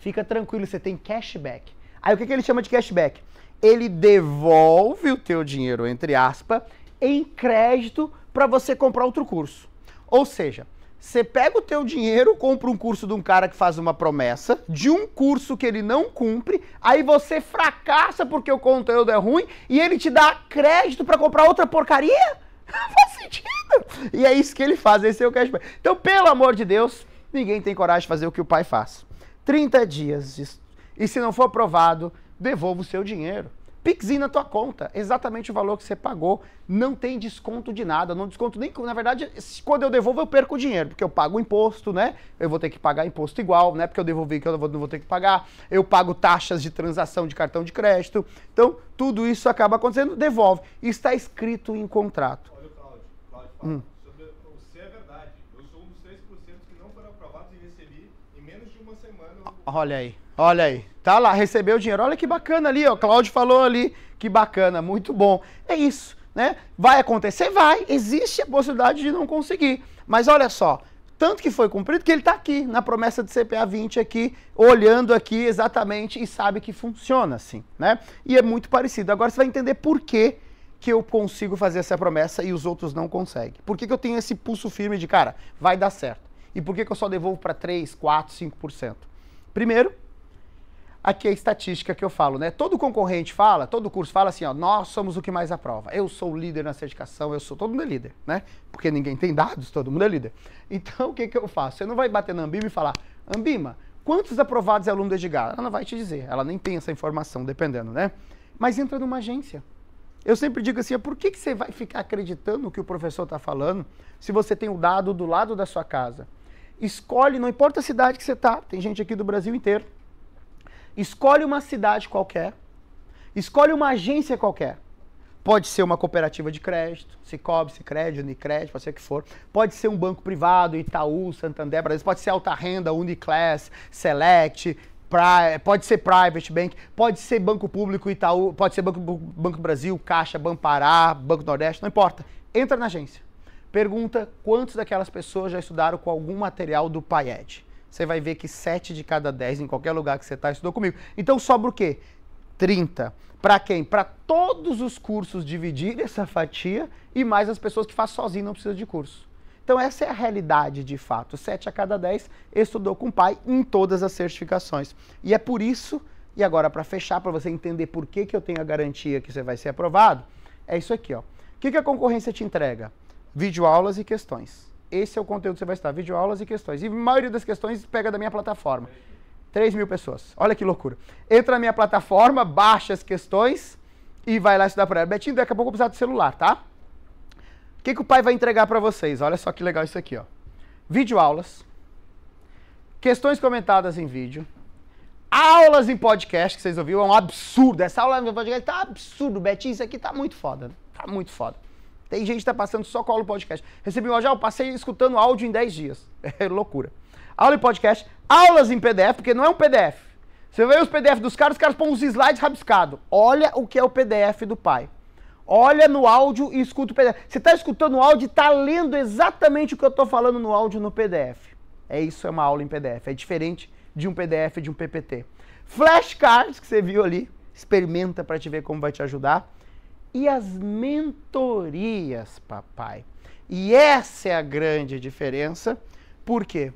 Fica tranquilo, você tem cashback. Aí o que, que ele chama de cashback? ele devolve o teu dinheiro, entre aspas, em crédito para você comprar outro curso. Ou seja, você pega o teu dinheiro, compra um curso de um cara que faz uma promessa, de um curso que ele não cumpre, aí você fracassa porque o conteúdo é ruim e ele te dá crédito para comprar outra porcaria? Não faz sentido. E é isso que ele faz, esse é o cashback. Então, pelo amor de Deus, ninguém tem coragem de fazer o que o pai faz. 30 dias disso. E se não for aprovado, devolva o seu dinheiro. Pixi na tua conta, exatamente o valor que você pagou, não tem desconto de nada, não desconto nem, na verdade, quando eu devolvo eu perco o dinheiro, porque eu pago o imposto, né? Eu vou ter que pagar imposto igual, né? Porque eu devolvi que eu não vou, não vou ter que pagar, eu pago taxas de transação de cartão de crédito, então tudo isso acaba acontecendo, devolve, está escrito em contrato. Olha o Claudio, fala, hum. sobre se é verdade, eu sou um dos 3% que não foram aprovados e recebi em menos de uma semana. O... Olha aí, olha aí. Tá lá, recebeu o dinheiro. Olha que bacana ali, ó. Cláudio falou ali, que bacana, muito bom. É isso, né? Vai acontecer? Vai. Existe a possibilidade de não conseguir. Mas olha só, tanto que foi cumprido que ele está aqui na promessa de CPA 20 aqui, olhando aqui exatamente e sabe que funciona assim, né? E é muito parecido. Agora você vai entender por que que eu consigo fazer essa promessa e os outros não conseguem. Por que, que eu tenho esse pulso firme de, cara, vai dar certo? E por que, que eu só devolvo para 3, 4, 5%? Primeiro, aqui é a estatística que eu falo, né? Todo concorrente fala, todo curso fala assim, ó, nós somos o que mais aprova. Eu sou o líder na certificação, eu sou, todo mundo é líder, né? Porque ninguém tem dados, todo mundo é líder. Então, o que que eu faço? Você não vai bater na Ambima e falar, Ambima, quantos aprovados é aluno do Edgar? Ela não vai te dizer, ela nem tem essa informação, dependendo, né? Mas entra numa agência. Eu sempre digo assim, por que, que você vai ficar acreditando no que o professor está falando se você tem o dado do lado da sua casa? Escolhe, não importa a cidade que você está, tem gente aqui do Brasil inteiro. Escolhe uma cidade qualquer, escolhe uma agência qualquer. Pode ser uma cooperativa de crédito, Cicobi, Sicredi, Unicred, pode ser o que for. Pode ser um banco privado, Itaú, Santander, Brasil. Pode ser alta renda, Uniclass, Select, pode ser private bank, pode ser banco público, Itaú, pode ser banco, banco Brasil, Caixa, Banpará, Banco Nordeste, não importa. Entra na agência. Pergunta quantos daquelas pessoas já estudaram com algum material do PAED você vai ver que 7 de cada 10 em qualquer lugar que você está estudou comigo. Então sobra o quê? 30. Para quem? Para todos os cursos dividir essa fatia e mais as pessoas que fazem sozinho não precisam de curso. Então essa é a realidade de fato. 7 a cada 10 estudou com o pai em todas as certificações. E é por isso, e agora para fechar, para você entender por que, que eu tenho a garantia que você vai ser aprovado, é isso aqui. Ó. O que, que a concorrência te entrega? Videoaulas e questões esse é o conteúdo que você vai estar, vídeo aulas e questões. E a maioria das questões pega da minha plataforma. 3 mil pessoas. Olha que loucura. Entra na minha plataforma, baixa as questões e vai lá estudar para ela. Betinho, daqui a pouco eu vou precisar do celular, tá? O que, que o pai vai entregar para vocês? Olha só que legal isso aqui, ó. Vídeo aulas, questões comentadas em vídeo, aulas em podcast, que vocês ouviram, é um absurdo. Essa aula em podcast tá absurdo, Betinho, isso aqui tá muito foda. Tá muito foda. Tem gente que tá passando só colo podcast. Recebi uma já, eu passei escutando áudio em 10 dias. É loucura. Aula e podcast, aulas em PDF, porque não é um PDF. Você vê os PDF dos caras, os caras põem uns slides rabiscado. Olha o que é o PDF do pai. Olha no áudio e escuta o PDF. Você está escutando o áudio e está lendo exatamente o que eu estou falando no áudio no PDF. É isso, é uma aula em PDF. É diferente de um PDF, de um PPT. Flashcards que você viu ali, experimenta para te ver como vai te ajudar e as mentorias, papai. E essa é a grande diferença, por quê?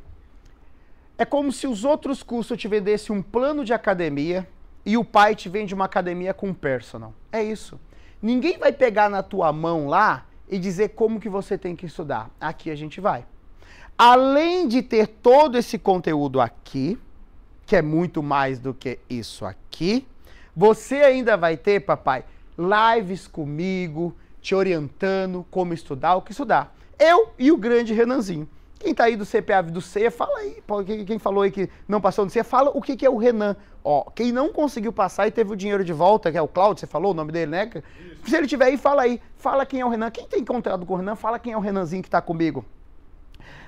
É como se os outros cursos te vendessem um plano de academia e o pai te vende uma academia com personal. É isso. Ninguém vai pegar na tua mão lá e dizer como que você tem que estudar. Aqui a gente vai. Além de ter todo esse conteúdo aqui, que é muito mais do que isso aqui, você ainda vai ter, papai, lives comigo, te orientando como estudar, o que estudar. Eu e o grande Renanzinho. Quem tá aí do CPAV do C, fala aí. Quem falou aí que não passou no C, fala o que, que é o Renan. Ó, quem não conseguiu passar e teve o dinheiro de volta, que é o Claudio, você falou o nome dele, né? Isso. Se ele tiver aí, fala aí. Fala quem é o Renan. Quem tem encontrado com o Renan, fala quem é o Renanzinho que tá comigo.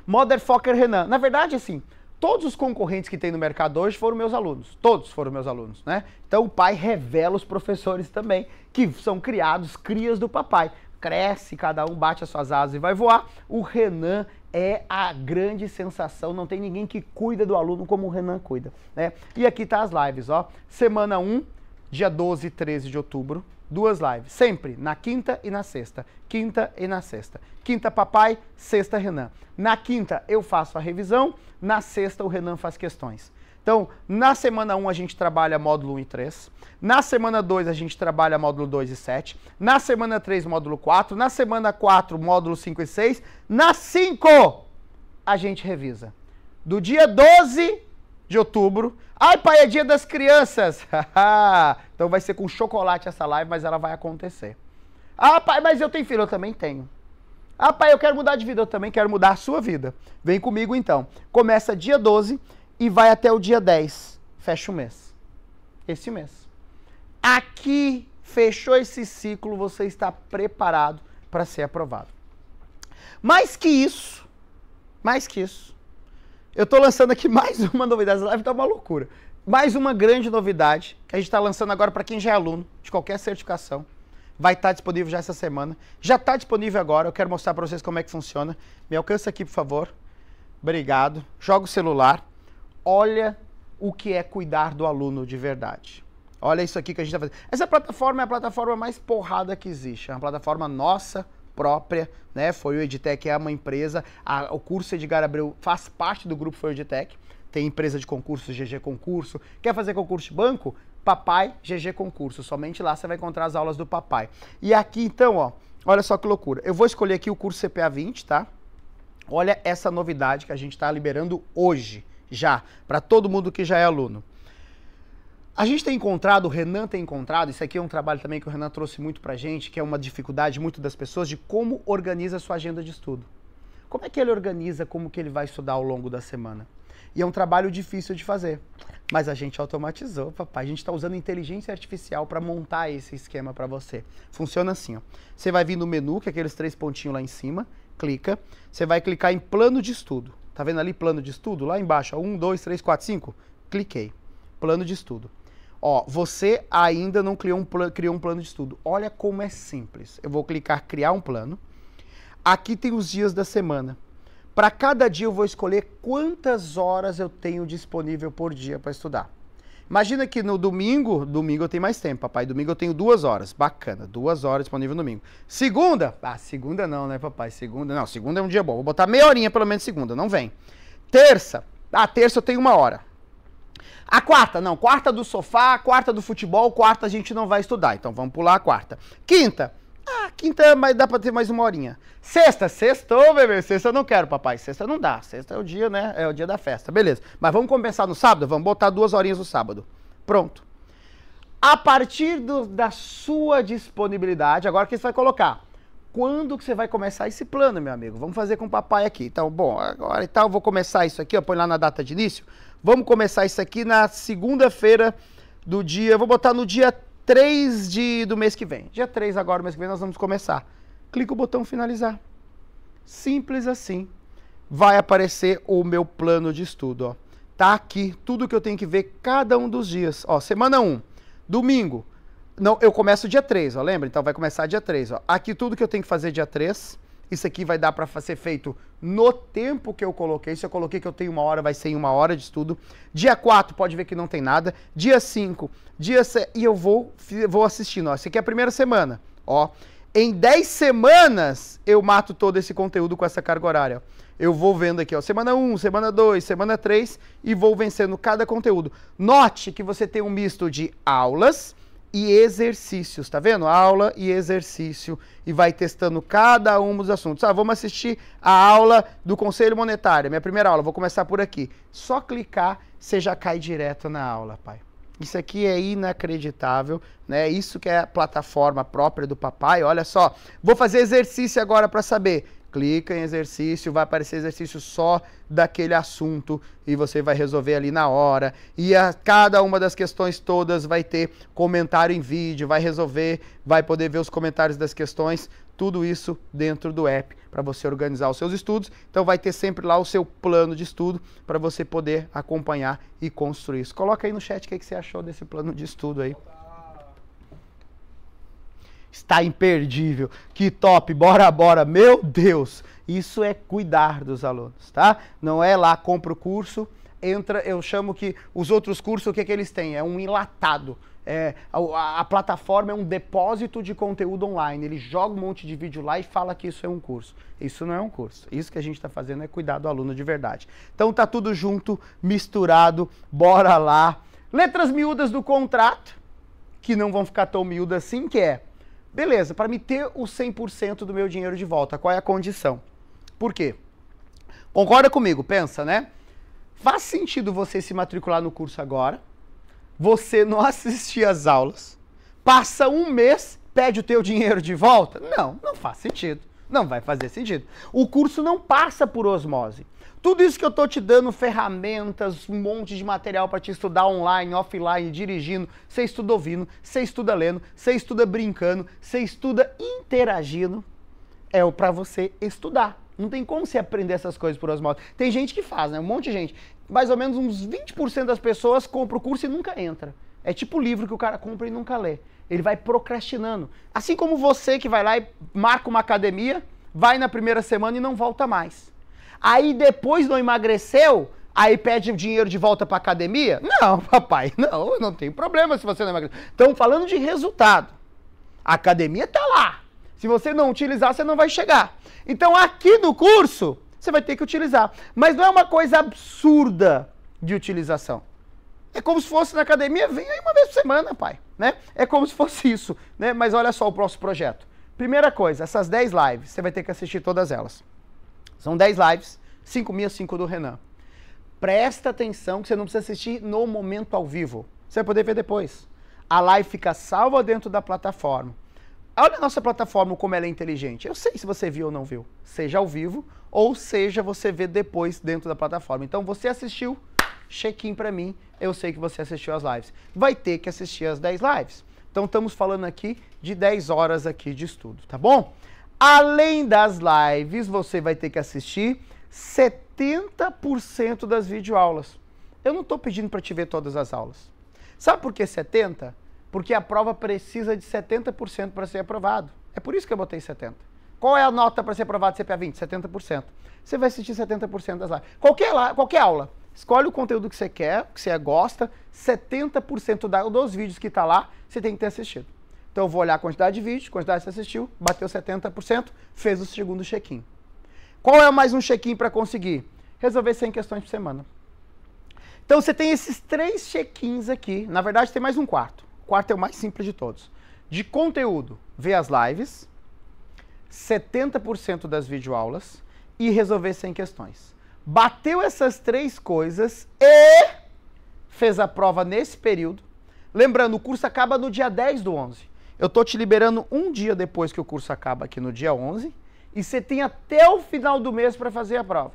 Motherfucker Renan. Na verdade, assim, todos os concorrentes que tem no mercado hoje foram meus alunos. Todos foram meus alunos, né? Então o pai revela os professores também, que são criados, crias do papai. Cresce, cada um bate as suas asas e vai voar. O Renan é a grande sensação, não tem ninguém que cuida do aluno como o Renan cuida, né? E aqui tá as lives, ó. Semana 1, dia 12 e 13 de outubro, duas lives. Sempre, na quinta e na sexta. Quinta e na sexta. Quinta, papai, sexta, Renan. Na quinta, eu faço a revisão, na sexta, o Renan faz questões. Então, na semana 1 um, a gente trabalha módulo 1 e 3. Na semana 2 a gente trabalha módulo 2 e 7. Na semana 3, módulo 4. Na semana 4, módulo 5 e 6. Na 5, a gente revisa. Do dia 12 de outubro. Ai, pai, é dia das crianças! então vai ser com chocolate essa live, mas ela vai acontecer. Ah, pai, mas eu tenho filho, eu também tenho. Ah, pai, eu quero mudar de vida, eu também quero mudar a sua vida. Vem comigo então. Começa dia 12 e vai até o dia 10. Fecha o mês. Esse mês. Aqui fechou esse ciclo, você está preparado para ser aprovado. Mais que isso, mais que isso, eu estou lançando aqui mais uma novidade. Essa live tá uma loucura. Mais uma grande novidade que a gente está lançando agora para quem já é aluno de qualquer certificação. Vai estar tá disponível já essa semana. Já está disponível agora. Eu quero mostrar para vocês como é que funciona. Me alcança aqui, por favor. Obrigado. Joga o celular. Olha o que é cuidar do aluno de verdade. Olha isso aqui que a gente está fazendo. Essa plataforma é a plataforma mais porrada que existe. É uma plataforma nossa própria, né? Foi o Edtech é uma empresa, a, o curso Edgar Abreu faz parte do grupo Foi o Edtech, tem empresa de concurso, GG Concurso, quer fazer concurso de banco? Papai GG Concurso, somente lá você vai encontrar as aulas do papai. E aqui então, ó, olha só que loucura. Eu vou escolher aqui o curso CPA 20, tá? Olha essa novidade que a gente está liberando hoje, já, para todo mundo que já é aluno. A gente tem encontrado, o Renan tem encontrado, isso aqui é um trabalho também que o Renan trouxe muito pra gente, que é uma dificuldade muito das pessoas de como organiza a sua agenda de estudo. Como é que ele organiza como que ele vai estudar ao longo da semana? E é um trabalho difícil de fazer. Mas a gente automatizou, papai. A gente está usando inteligência artificial para montar esse esquema para você. Funciona assim, ó. Você vai vir no menu, que é aqueles três pontinhos lá em cima, clica. Você vai clicar em plano de estudo. Tá vendo ali plano de estudo? Lá embaixo, ó. Um, dois, três, quatro, cinco. Cliquei. Plano de estudo. Ó, você ainda não criou um, criou um plano de estudo. Olha como é simples. Eu vou clicar criar um plano. Aqui tem os dias da semana. Para cada dia eu vou escolher quantas horas eu tenho disponível por dia para estudar. Imagina que no domingo, domingo eu tenho mais tempo, papai. Domingo eu tenho duas horas. Bacana, duas horas disponível no domingo. Segunda? Ah, segunda não, né, papai? Segunda não, segunda é um dia bom. Vou botar meia horinha pelo menos segunda, não vem. Terça? Ah, terça eu tenho uma hora. A quarta, não, quarta do sofá, quarta do futebol, quarta a gente não vai estudar, então vamos pular a quarta. Quinta, ah, quinta mas dá pra ter mais uma horinha. Sexta, sextou, bebê. Sexta eu não quero, papai. Sexta não dá. Sexta é o dia, né? É o dia da festa. Beleza. Mas vamos compensar no sábado? Vamos botar duas horinhas no sábado. Pronto. A partir do, da sua disponibilidade, agora que você vai colocar. Quando que você vai começar esse plano, meu amigo? Vamos fazer com o papai aqui. Então, bom, agora e então, tal, vou começar isso aqui, ó. Põe lá na data de início. Vamos começar isso aqui na segunda-feira do dia. Vou botar no dia 3 de, do mês que vem. Dia 3 agora, mês que vem, nós vamos começar. Clica o botão finalizar. Simples assim. Vai aparecer o meu plano de estudo, ó. Tá aqui tudo que eu tenho que ver cada um dos dias. Ó, semana 1, domingo. Não, eu começo dia 3, ó, lembra? Então vai começar dia 3, ó. Aqui tudo que eu tenho que fazer dia 3 isso aqui vai dar para ser feito no tempo que eu coloquei. Se eu coloquei que eu tenho uma hora, vai ser em uma hora de estudo. Dia 4, pode ver que não tem nada. Dia 5, dia 7, e eu vou, vou assistindo. Ó, essa aqui é a primeira semana. Ó, em 10 semanas eu mato todo esse conteúdo com essa carga horária. Eu vou vendo aqui, ó, semana 1, semana 2, semana 3 e vou vencendo cada conteúdo. Note que você tem um misto de aulas e exercícios, tá vendo? Aula e exercício e vai testando cada um dos assuntos. Ah, vamos assistir a aula do Conselho Monetário, minha primeira aula, vou começar por aqui. Só clicar, você já cai direto na aula, pai. Isso aqui é inacreditável, né? Isso que é a plataforma própria do papai. Olha só, vou fazer exercício agora para saber clica em exercício, vai aparecer exercício só daquele assunto e você vai resolver ali na hora. E a cada uma das questões todas vai ter comentário em vídeo, vai resolver, vai poder ver os comentários das questões, tudo isso dentro do app para você organizar os seus estudos. Então vai ter sempre lá o seu plano de estudo para você poder acompanhar e construir isso. Coloca aí no chat o que, que você achou desse plano de estudo aí está imperdível. Que top, bora, bora. Meu Deus, isso é cuidar dos alunos, tá? Não é lá, compra o curso, entra, eu chamo que os outros cursos, o que, é que eles têm? É um enlatado. É, a, a, plataforma é um depósito de conteúdo online. Ele joga um monte de vídeo lá e fala que isso é um curso. Isso não é um curso. Isso que a gente está fazendo é cuidar do aluno de verdade. Então tá tudo junto, misturado, bora lá. Letras miúdas do contrato, que não vão ficar tão miúdas assim, que é Beleza, para me ter o 100% do meu dinheiro de volta, qual é a condição? Por quê? Concorda comigo, pensa, né? Faz sentido você se matricular no curso agora, você não assistir às aulas, passa um mês, pede o teu dinheiro de volta? Não, não faz sentido. Não vai fazer sentido. O curso não passa por osmose. Tudo isso que eu estou te dando, ferramentas, um monte de material para te estudar online, offline, dirigindo, você estuda ouvindo, você estuda lendo, você estuda brincando, você estuda interagindo, é o para você estudar. Não tem como você aprender essas coisas por osmose. Tem gente que faz, né? Um monte de gente. Mais ou menos uns 20% das pessoas compra o curso e nunca entra. É tipo o livro que o cara compra e nunca lê. Ele vai procrastinando. Assim como você que vai lá e marca uma academia, vai na primeira semana e não volta mais aí depois não emagreceu, aí pede dinheiro de volta para academia? Não, papai, não, não tem problema se você não emagreceu. Estamos falando de resultado. A academia está lá. Se você não utilizar, você não vai chegar. Então aqui no curso, você vai ter que utilizar. Mas não é uma coisa absurda de utilização. É como se fosse na academia, vem aí uma vez por semana, pai. Né? É como se fosse isso. Né? Mas olha só o próximo projeto. Primeira coisa, essas 10 lives, você vai ter que assistir todas elas. São 10 lives, 5 minhas, 5 do Renan. Presta atenção que você não precisa assistir no momento ao vivo. Você vai poder ver depois. A live fica salva dentro da plataforma. Olha a nossa plataforma como ela é inteligente. Eu sei se você viu ou não viu, seja ao vivo ou seja você vê depois dentro da plataforma. Então você assistiu, check-in para mim, eu sei que você assistiu as lives. Vai ter que assistir as 10 lives. Então estamos falando aqui de 10 horas aqui de estudo, tá bom? Além das lives, você vai ter que assistir 70% das videoaulas. Eu não estou pedindo para te ver todas as aulas. Sabe por que 70? Porque a prova precisa de 70% para ser aprovado. É por isso que eu botei 70. Qual é a nota para ser aprovado CPA 20? 70%. Você vai assistir 70% das lives. Qualquer, la qualquer aula. Escolhe o conteúdo que você quer, que você gosta. 70% da, dos vídeos que está lá, você tem que ter assistido. Então eu vou olhar a quantidade de vídeos, quantidade que você assistiu, bateu 70%, fez o segundo check-in. Qual é mais um check-in para conseguir? Resolver 100 questões por semana. Então você tem esses três check-ins aqui. Na verdade, tem mais um quarto. O quarto é o mais simples de todos. De conteúdo, ver as lives, 70% das videoaulas e resolver 100 questões. Bateu essas três coisas e fez a prova nesse período. Lembrando, o curso acaba no dia 10 do 11. Eu tô te liberando um dia depois que o curso acaba aqui no dia 11 e você tem até o final do mês para fazer a prova.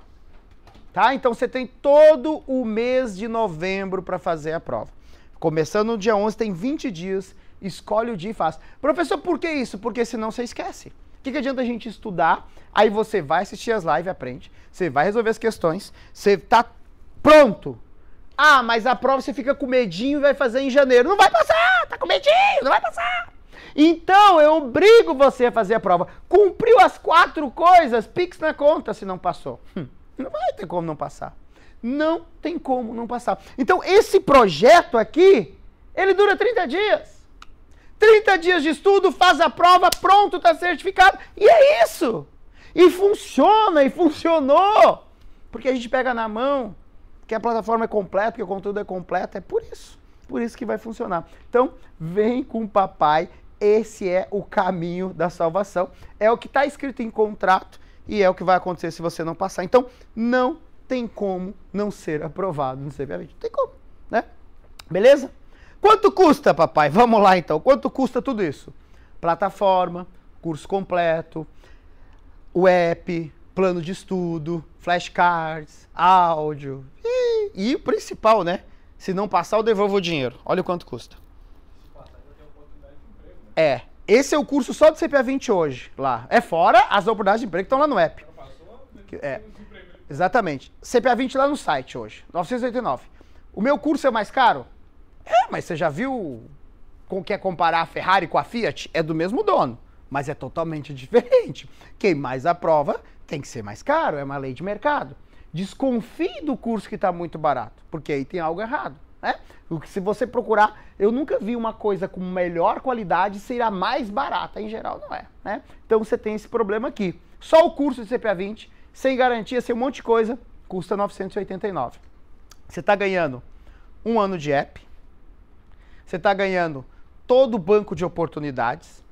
Tá? Então você tem todo o mês de novembro para fazer a prova. Começando no dia 11, tem 20 dias, escolhe o dia e faz. Professor, por que isso? Porque senão você esquece. O que, que adianta a gente estudar? Aí você vai assistir as lives, aprende, você vai resolver as questões, você tá pronto. Ah, mas a prova você fica com medinho e vai fazer em janeiro. Não vai passar, tá com medinho, não vai passar. Então eu obrigo você a fazer a prova. Cumpriu as quatro coisas, Pix na conta se não passou. Hum, não vai ter como não passar. Não tem como não passar. Então esse projeto aqui, ele dura 30 dias. 30 dias de estudo, faz a prova, pronto, está certificado. E é isso. E funciona, e funcionou. Porque a gente pega na mão que a plataforma é completa, que o conteúdo é completo, é por isso. Por isso que vai funcionar. Então, vem com o papai esse é o caminho da salvação. É o que está escrito em contrato e é o que vai acontecer se você não passar. Então, não tem como não ser aprovado no CVA20. Não tem como, né? Beleza? Quanto custa, papai? Vamos lá então. Quanto custa tudo isso? Plataforma, curso completo, o app, plano de estudo, flashcards, áudio. E, e o principal, né? Se não passar, eu devolvo o dinheiro. Olha o quanto custa. É. Esse é o curso só do CPA 20 hoje, lá. É fora as oportunidades de emprego que estão lá no app. Né? É. Exatamente. CPA 20 lá no site hoje, 989. O meu curso é mais caro? É, mas você já viu com quer comparar a Ferrari com a Fiat? É do mesmo dono, mas é totalmente diferente. Quem mais aprova tem que ser mais caro, é uma lei de mercado. Desconfie do curso que está muito barato, porque aí tem algo errado, né? O que se você procurar, eu nunca vi uma coisa com melhor qualidade ser a mais barata, em geral não é, né? Então você tem esse problema aqui. Só o curso de CPA 20, sem garantia, sem um monte de coisa, custa 989. Você está ganhando um ano de app, você está ganhando todo o banco de oportunidades,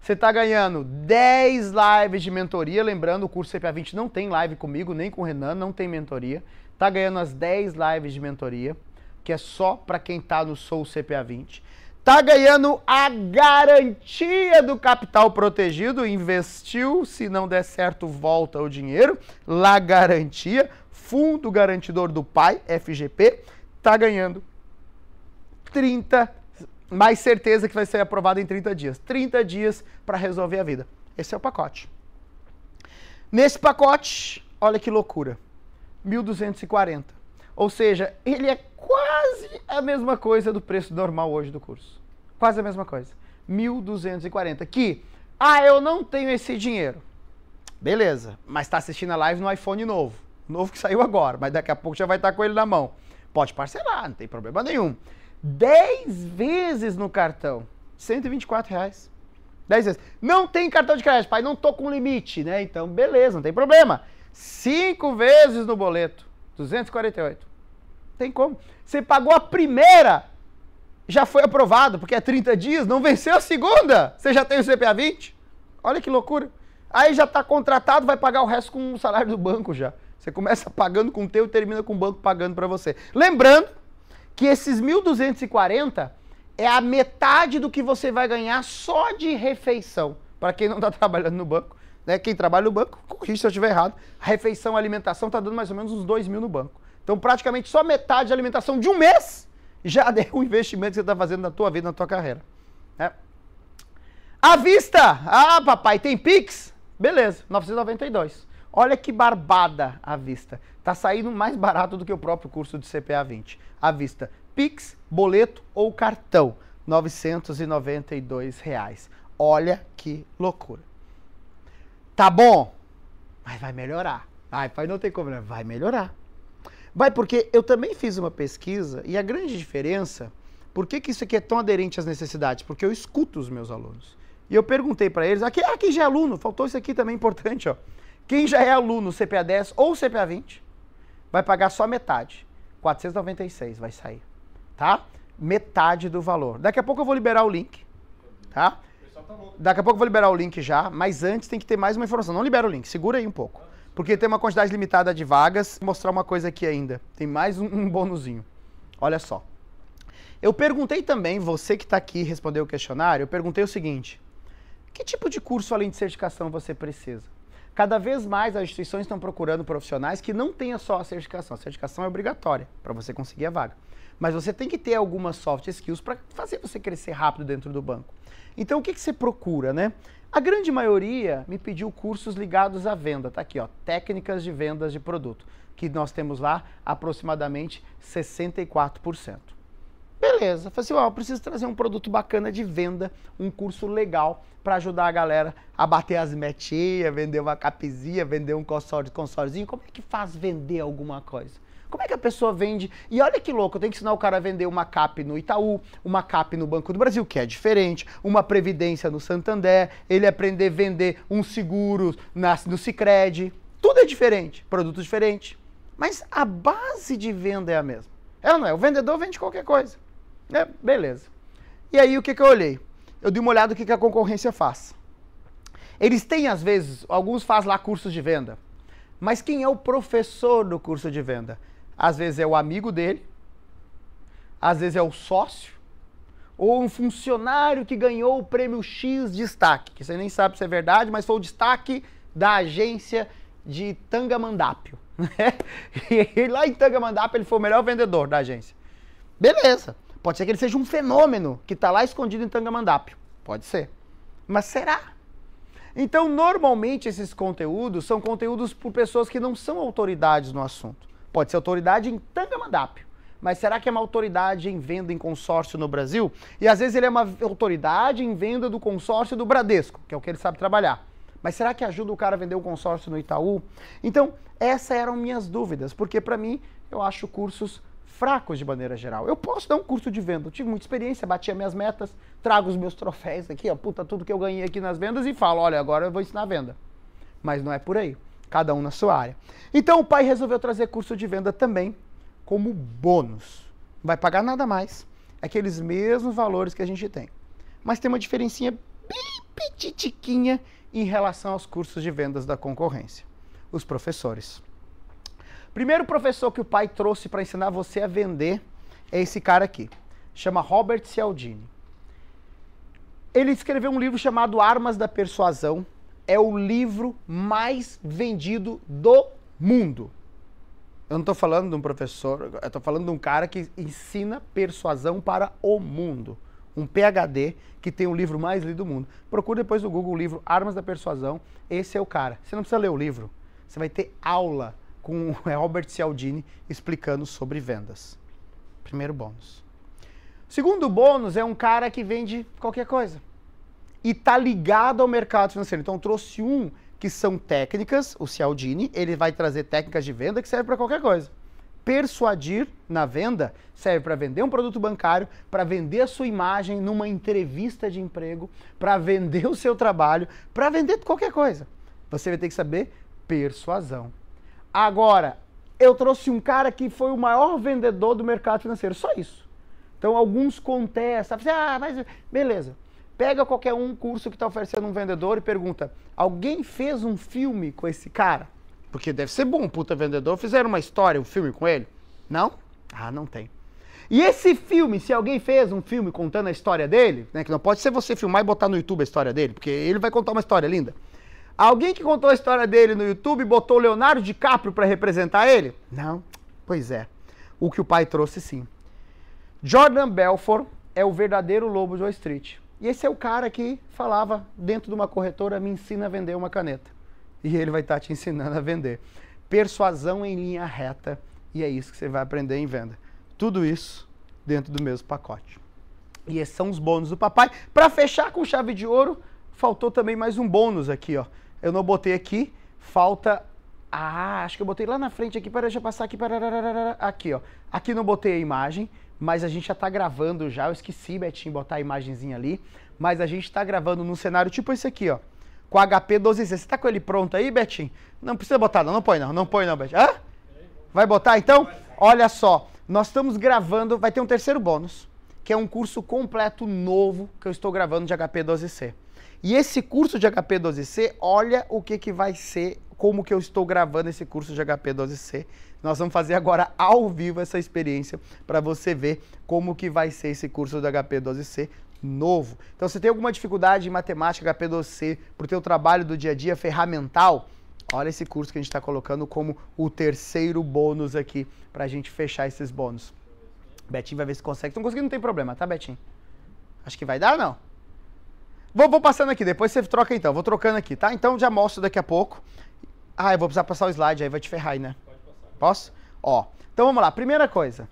você está ganhando 10 lives de mentoria. Lembrando, o curso CPA 20 não tem live comigo, nem com o Renan, não tem mentoria. Está ganhando as 10 lives de mentoria que é só para quem está no Sou CPA 20. Tá ganhando a garantia do capital protegido, investiu, se não der certo, volta o dinheiro. Lá garantia, fundo garantidor do pai, FGP, tá ganhando 30 mais certeza que vai ser aprovado em 30 dias. 30 dias para resolver a vida. Esse é o pacote. Nesse pacote, olha que loucura. 1240 ou seja, ele é quase a mesma coisa do preço normal hoje do curso. Quase a mesma coisa. 1.240. Que, ah, eu não tenho esse dinheiro. Beleza, mas está assistindo a live no iPhone novo. Novo que saiu agora, mas daqui a pouco já vai estar tá com ele na mão. Pode parcelar, não tem problema nenhum. 10 vezes no cartão. 124 reais. 10 vezes. Não tem cartão de crédito, pai, não tô com limite, né? Então, beleza, não tem problema. 5 vezes no boleto. 248. Tem como. Você pagou a primeira, já foi aprovado, porque é 30 dias, não venceu a segunda, você já tem o CPA 20. Olha que loucura. Aí já está contratado, vai pagar o resto com o salário do banco já. Você começa pagando com o teu e termina com o banco pagando para você. Lembrando que esses 1.240 é a metade do que você vai ganhar só de refeição. Para quem não está trabalhando no banco, né, quem trabalha no banco, corrija se eu estiver errado, a refeição, alimentação está dando mais ou menos uns 2 mil no banco. Então, praticamente só metade da alimentação de um mês já é um investimento que você está fazendo na tua vida, na tua carreira. Né? À vista! Ah, papai, tem Pix? Beleza, 992. Olha que barbada a vista. Tá saindo mais barato do que o próprio curso de CPA 20. À vista, Pix, boleto ou cartão, 992 reais. Olha que loucura tá bom, mas vai melhorar. Ai, pai, não tem como, né? vai melhorar. Vai, porque eu também fiz uma pesquisa e a grande diferença, por que, que isso aqui é tão aderente às necessidades? Porque eu escuto os meus alunos. E eu perguntei para eles, aqui, ah, quem já é aluno? Faltou isso aqui também importante, ó. Quem já é aluno CPA 10 ou CPA 20 vai pagar só metade. 496 vai sair, tá? Metade do valor. Daqui a pouco eu vou liberar o link, tá? Daqui a pouco eu vou liberar o link já, mas antes tem que ter mais uma informação. Não libera o link, segura aí um pouco. Porque tem uma quantidade limitada de vagas. Vou mostrar uma coisa aqui ainda. Tem mais um, um bônusinho. Olha só. Eu perguntei também, você que está aqui respondeu o questionário, eu perguntei o seguinte: que tipo de curso além de certificação você precisa? Cada vez mais as instituições estão procurando profissionais que não tenham só a certificação. A certificação é obrigatória para você conseguir a vaga. Mas você tem que ter algumas soft skills para fazer você crescer rápido dentro do banco. Então o que, que você procura, né? A grande maioria me pediu cursos ligados à venda, tá aqui, ó, técnicas de vendas de produto, que nós temos lá aproximadamente 64%. Beleza. Falei assim, ó, eu preciso trazer um produto bacana de venda, um curso legal para ajudar a galera a bater as metinhas, vender uma capizinha, vender um console, consolezinho. Como é que faz vender alguma coisa? Como é que a pessoa vende? E olha que louco, eu tenho que ensinar o cara a vender uma CAP no Itaú, uma CAP no Banco do Brasil, que é diferente, uma previdência no Santander, ele aprender a vender um seguro no Sicredi. Tudo é diferente, produto diferente. Mas a base de venda é a mesma. Ela é não é. O vendedor vende qualquer coisa. É, beleza. E aí o que, que eu olhei? Eu dei uma olhada no que, que a concorrência faz. Eles têm, às vezes, alguns faz lá cursos de venda. Mas quem é o professor do curso de venda? Às vezes é o amigo dele, às vezes é o sócio, ou um funcionário que ganhou o prêmio X destaque, que você nem sabe se é verdade, mas foi o destaque da agência de Tangamandápio. Né? E lá em Tangamandápio ele foi o melhor vendedor da agência. Beleza. Pode ser que ele seja um fenômeno que está lá escondido em Tangamandapio, Pode ser. Mas será? Então, normalmente, esses conteúdos são conteúdos por pessoas que não são autoridades no assunto. Pode ser autoridade em Tangamandapio, Mas será que é uma autoridade em venda em consórcio no Brasil? E às vezes ele é uma autoridade em venda do consórcio do Bradesco, que é o que ele sabe trabalhar. Mas será que ajuda o cara a vender o consórcio no Itaú? Então, essas eram minhas dúvidas, porque para mim, eu acho cursos fracos de maneira geral. Eu posso dar um curso de venda, eu tive muita experiência, batia minhas metas, trago os meus troféus aqui, ó, puta, tudo que eu ganhei aqui nas vendas e falo, olha, agora eu vou ensinar a venda. Mas não é por aí, cada um na sua área. Então o pai resolveu trazer curso de venda também como bônus. Não vai pagar nada mais, é aqueles mesmos valores que a gente tem. Mas tem uma diferencinha bem petitiquinha em relação aos cursos de vendas da concorrência. Os professores. Primeiro professor que o pai trouxe para ensinar você a vender é esse cara aqui. Chama Robert Cialdini. Ele escreveu um livro chamado Armas da Persuasão. É o livro mais vendido do mundo. Eu não estou falando de um professor, eu estou falando de um cara que ensina persuasão para o mundo. Um PhD que tem o livro mais lido do mundo. Procure depois no Google o livro Armas da Persuasão. Esse é o cara. Você não precisa ler o livro. Você vai ter aula com Albert Cialdini explicando sobre vendas. Primeiro bônus. Segundo bônus é um cara que vende qualquer coisa e tá ligado ao mercado financeiro. Então trouxe um que são técnicas, o Cialdini, ele vai trazer técnicas de venda que serve para qualquer coisa. Persuadir na venda serve para vender um produto bancário, para vender a sua imagem numa entrevista de emprego, para vender o seu trabalho, para vender qualquer coisa. Você vai ter que saber persuasão. Agora, eu trouxe um cara que foi o maior vendedor do mercado financeiro, só isso. Então alguns contestam, assim, ah, mas beleza. Pega qualquer um curso que está oferecendo um vendedor e pergunta: alguém fez um filme com esse cara? Porque deve ser bom, puta vendedor. Fizeram uma história, um filme com ele? Não? Ah, não tem. E esse filme, se alguém fez um filme contando a história dele, né, que não pode ser você filmar e botar no YouTube a história dele, porque ele vai contar uma história linda. Alguém que contou a história dele no YouTube botou Leonardo DiCaprio para representar ele? Não. Pois é. O que o pai trouxe, sim. Jordan Belfort é o verdadeiro lobo de Wall Street. E esse é o cara que falava dentro de uma corretora, me ensina a vender uma caneta. E ele vai estar tá te ensinando a vender. Persuasão em linha reta. E é isso que você vai aprender em venda. Tudo isso dentro do mesmo pacote. E esses são os bônus do papai. Para fechar com chave de ouro, faltou também mais um bônus aqui, ó. Eu não botei aqui. Falta. Ah, acho que eu botei lá na frente aqui. Para deixa eu passar aqui. Para, aqui, ó. Aqui não botei a imagem, mas a gente já tá gravando já. Eu esqueci, Betinho, botar a imagenzinha ali. Mas a gente tá gravando num cenário tipo esse aqui, ó. Com HP 12C. Você tá com ele pronto aí, Betinho? Não precisa botar, não. Não põe, não. Não põe, não, Betinho. Hã? Vai botar então? Olha só. Nós estamos gravando. Vai ter um terceiro bônus, que é um curso completo novo que eu estou gravando de HP 12C. E esse curso de HP 12C, olha o que, que vai ser, como que eu estou gravando esse curso de HP 12C. Nós vamos fazer agora ao vivo essa experiência para você ver como que vai ser esse curso do HP 12C novo. Então, se tem alguma dificuldade em matemática, HP 12C, para o teu trabalho do dia a dia ferramental, olha esse curso que a gente está colocando como o terceiro bônus aqui para a gente fechar esses bônus. Betinho vai ver se consegue. Se não conseguir, não tem problema, tá, Betinho? Acho que vai dar ou não? Vou, vou, passando aqui, depois você troca então. Vou trocando aqui, tá? Então já mostro daqui a pouco. Ah, eu vou precisar passar o slide, aí vai te ferrar aí, né? Pode passar. Posso? Ó, então vamos lá. Primeira coisa.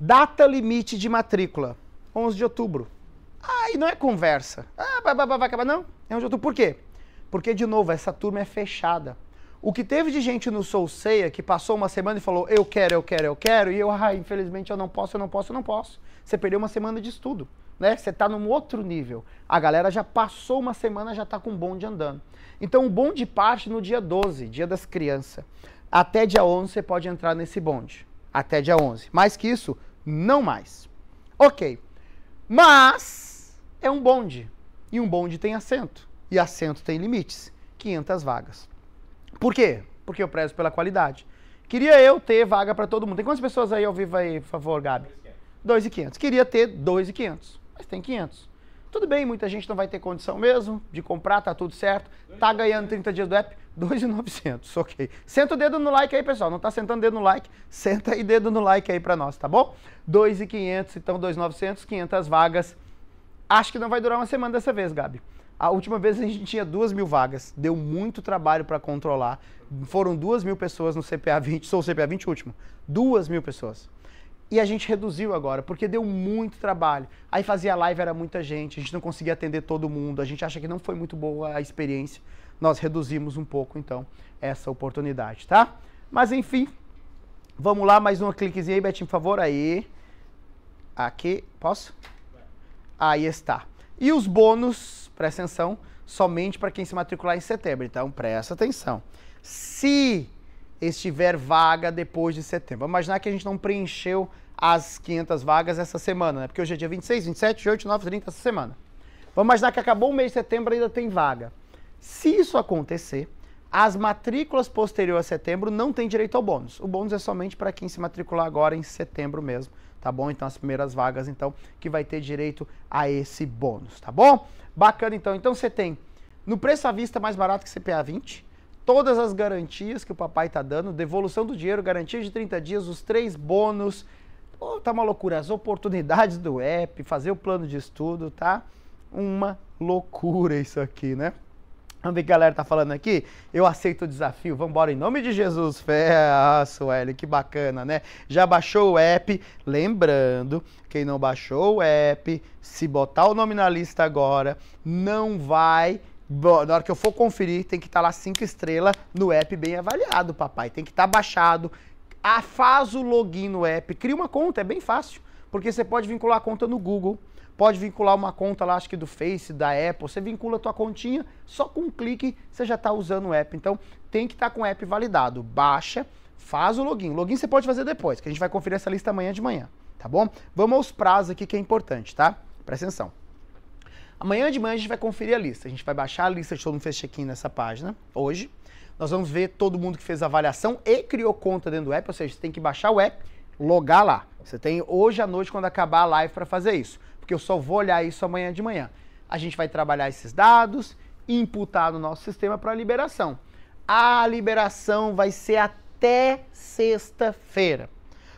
Data limite de matrícula. 11 de outubro. Ah, e não é conversa. Ah, vai, vai, vai acabar. Não, é 11 de outubro. Por quê? Porque, de novo, essa turma é fechada. O que teve de gente no Solceia que passou uma semana e falou, eu quero, eu quero, eu quero, e eu, ah, infelizmente eu não posso, eu não posso, eu não posso. Você perdeu uma semana de estudo né? Você está num outro nível. A galera já passou uma semana, já está com o bonde andando. Então o bonde parte no dia 12, dia das crianças. Até dia 11 você pode entrar nesse bonde. Até dia 11. Mais que isso, não mais. Ok. Mas é um bonde. E um bonde tem assento. E assento tem limites. 500 vagas. Por quê? Porque eu prezo pela qualidade. Queria eu ter vaga para todo mundo. Tem quantas pessoas aí ao vivo aí, por favor, Gabi? 2.500. Queria ter 2.500 mas tem 500. Tudo bem, muita gente não vai ter condição mesmo de comprar, tá tudo certo. Tá ganhando 30 dias do app, 2,900, ok. Senta o dedo no like aí, pessoal. Não tá sentando dedo no like, senta aí dedo no like aí para nós, tá bom? 2,500, então 2,900, 500 vagas. Acho que não vai durar uma semana dessa vez, Gabi. A última vez a gente tinha duas mil vagas, deu muito trabalho para controlar. Foram duas mil pessoas no CPA 20, sou o CPA 20 último, duas mil pessoas. E a gente reduziu agora, porque deu muito trabalho. Aí fazia live, era muita gente, a gente não conseguia atender todo mundo, a gente acha que não foi muito boa a experiência. Nós reduzimos um pouco, então, essa oportunidade, tá? Mas enfim, vamos lá, mais um cliquezinho aí, Betinho, por favor. Aí. Aqui, posso? Aí está. E os bônus, presta atenção, somente para quem se matricular em setembro, então presta atenção. Se estiver vaga depois de setembro. Vamos imaginar que a gente não preencheu as 500 vagas essa semana, né? Porque hoje é dia 26, 27, 28, 9, 30 essa semana. Vamos imaginar que acabou o mês de setembro e ainda tem vaga. Se isso acontecer, as matrículas posteriores a setembro não têm direito ao bônus. O bônus é somente para quem se matricular agora em setembro mesmo, tá bom? Então as primeiras vagas então que vai ter direito a esse bônus, tá bom? Bacana então. Então você tem no preço à vista mais barato que CPA 20, todas as garantias que o papai está dando, devolução do dinheiro, garantia de 30 dias, os três bônus. Oh, tá uma loucura. As oportunidades do app, fazer o plano de estudo, tá? Uma loucura isso aqui, né? Vamos ver o que a galera tá falando aqui? Eu aceito o desafio, vamos embora em nome de Jesus. Fé, ah, Sueli, que bacana, né? Já baixou o app? Lembrando, quem não baixou o app, se botar o nome na lista agora, não vai na hora que eu for conferir, tem que estar tá lá cinco estrelas no app bem avaliado, papai. Tem que estar tá baixado. Ah, faz o login no app, cria uma conta, é bem fácil. Porque você pode vincular a conta no Google, pode vincular uma conta lá, acho que do Face, da Apple. Você vincula a tua continha, só com um clique você já está usando o app. Então tem que estar tá com o app validado. Baixa, faz o login. Login você pode fazer depois, que a gente vai conferir essa lista amanhã de manhã, tá bom? Vamos aos prazos aqui que é importante, tá? Presta atenção. Amanhã de manhã a gente vai conferir a lista. A gente vai baixar a lista de todo mundo que fez check-in nessa página, hoje. Nós vamos ver todo mundo que fez avaliação e criou conta dentro do app, ou seja, você tem que baixar o app, logar lá. Você tem hoje à noite, quando acabar a live, para fazer isso. Porque eu só vou olhar isso amanhã de manhã. A gente vai trabalhar esses dados, imputar no nosso sistema para a liberação. A liberação vai ser até sexta-feira.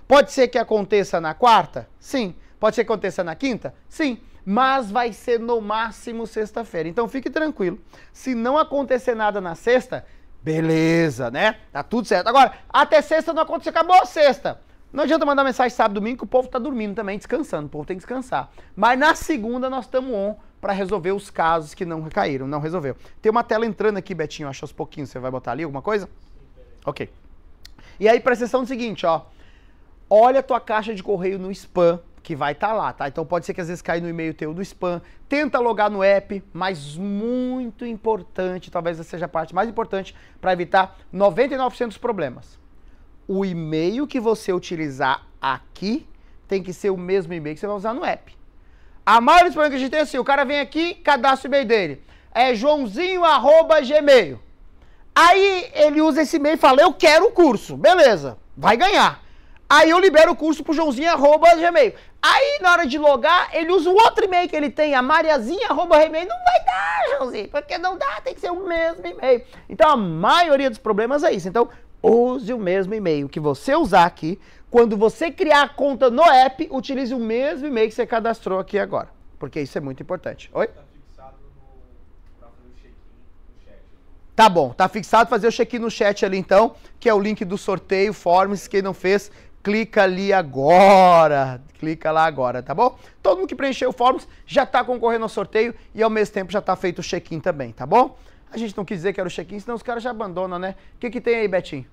Pode ser que aconteça na quarta? Sim. Pode ser que aconteça na quinta? Sim mas vai ser no máximo sexta-feira. Então fique tranquilo. Se não acontecer nada na sexta, beleza, né? Tá tudo certo. Agora, até sexta não aconteceu, acabou a sexta. Não adianta mandar mensagem sábado domingo que o povo tá dormindo também, descansando. O povo tem que descansar. Mas na segunda nós estamos on para resolver os casos que não caíram, não resolveu. Tem uma tela entrando aqui, Betinho, acho aos pouquinhos. Você vai botar ali alguma coisa? Ok. E aí, presta atenção no seguinte, ó. Olha a tua caixa de correio no spam que vai estar tá lá, tá? Então pode ser que às vezes caia no e-mail teu do spam. Tenta logar no app, mas muito importante, talvez essa seja a parte mais importante para evitar 99% dos problemas. O e-mail que você utilizar aqui tem que ser o mesmo e-mail que você vai usar no app. A maioria dos problemas que a gente tem é assim, o cara vem aqui, cadastra o e-mail dele. É joãozinho@gmail. Aí ele usa esse e-mail e fala: "Eu quero o curso". Beleza. Vai ganhar. Aí eu libero o curso pro Joãozinho, arroba Gmail. Aí, na hora de logar, ele usa o outro e-mail que ele tem, a mariazinha, arroba Gmail. Não vai dar, Joãozinho, porque não dá, tem que ser o mesmo e-mail. Então, a maioria dos problemas é isso. Então, use o mesmo e-mail que você usar aqui. Quando você criar a conta no app, utilize o mesmo e-mail que você cadastrou aqui agora. Porque isso é muito importante. Oi? Tá, tá bom, tá fixado fazer o check-in no chat ali então, que é o link do sorteio, forms, quem não fez, clica ali agora. Clica lá agora, tá bom? Todo mundo que preencheu o Forms já está concorrendo ao sorteio e ao mesmo tempo já está feito o check-in também, tá bom? A gente não quis dizer que era o check-in, senão os caras já abandonam, né? O que, que tem aí, Betinho?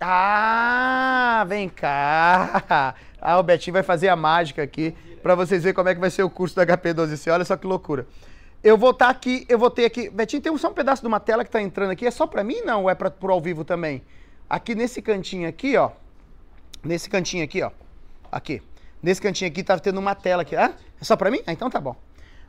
Ah, vem cá. Ah, o Betinho vai fazer a mágica aqui para vocês verem como é que vai ser o curso da HP 12C. Olha só que loucura. Eu vou estar tá aqui, eu vou ter aqui... Betinho, tem só um pedaço de uma tela que está entrando aqui. É só para mim, não? Ou é para pro ao vivo também? Aqui nesse cantinho aqui, ó. Nesse cantinho aqui, ó. Aqui. Nesse cantinho aqui tá tendo uma tela aqui. Ah, é só pra mim? Ah, então tá bom.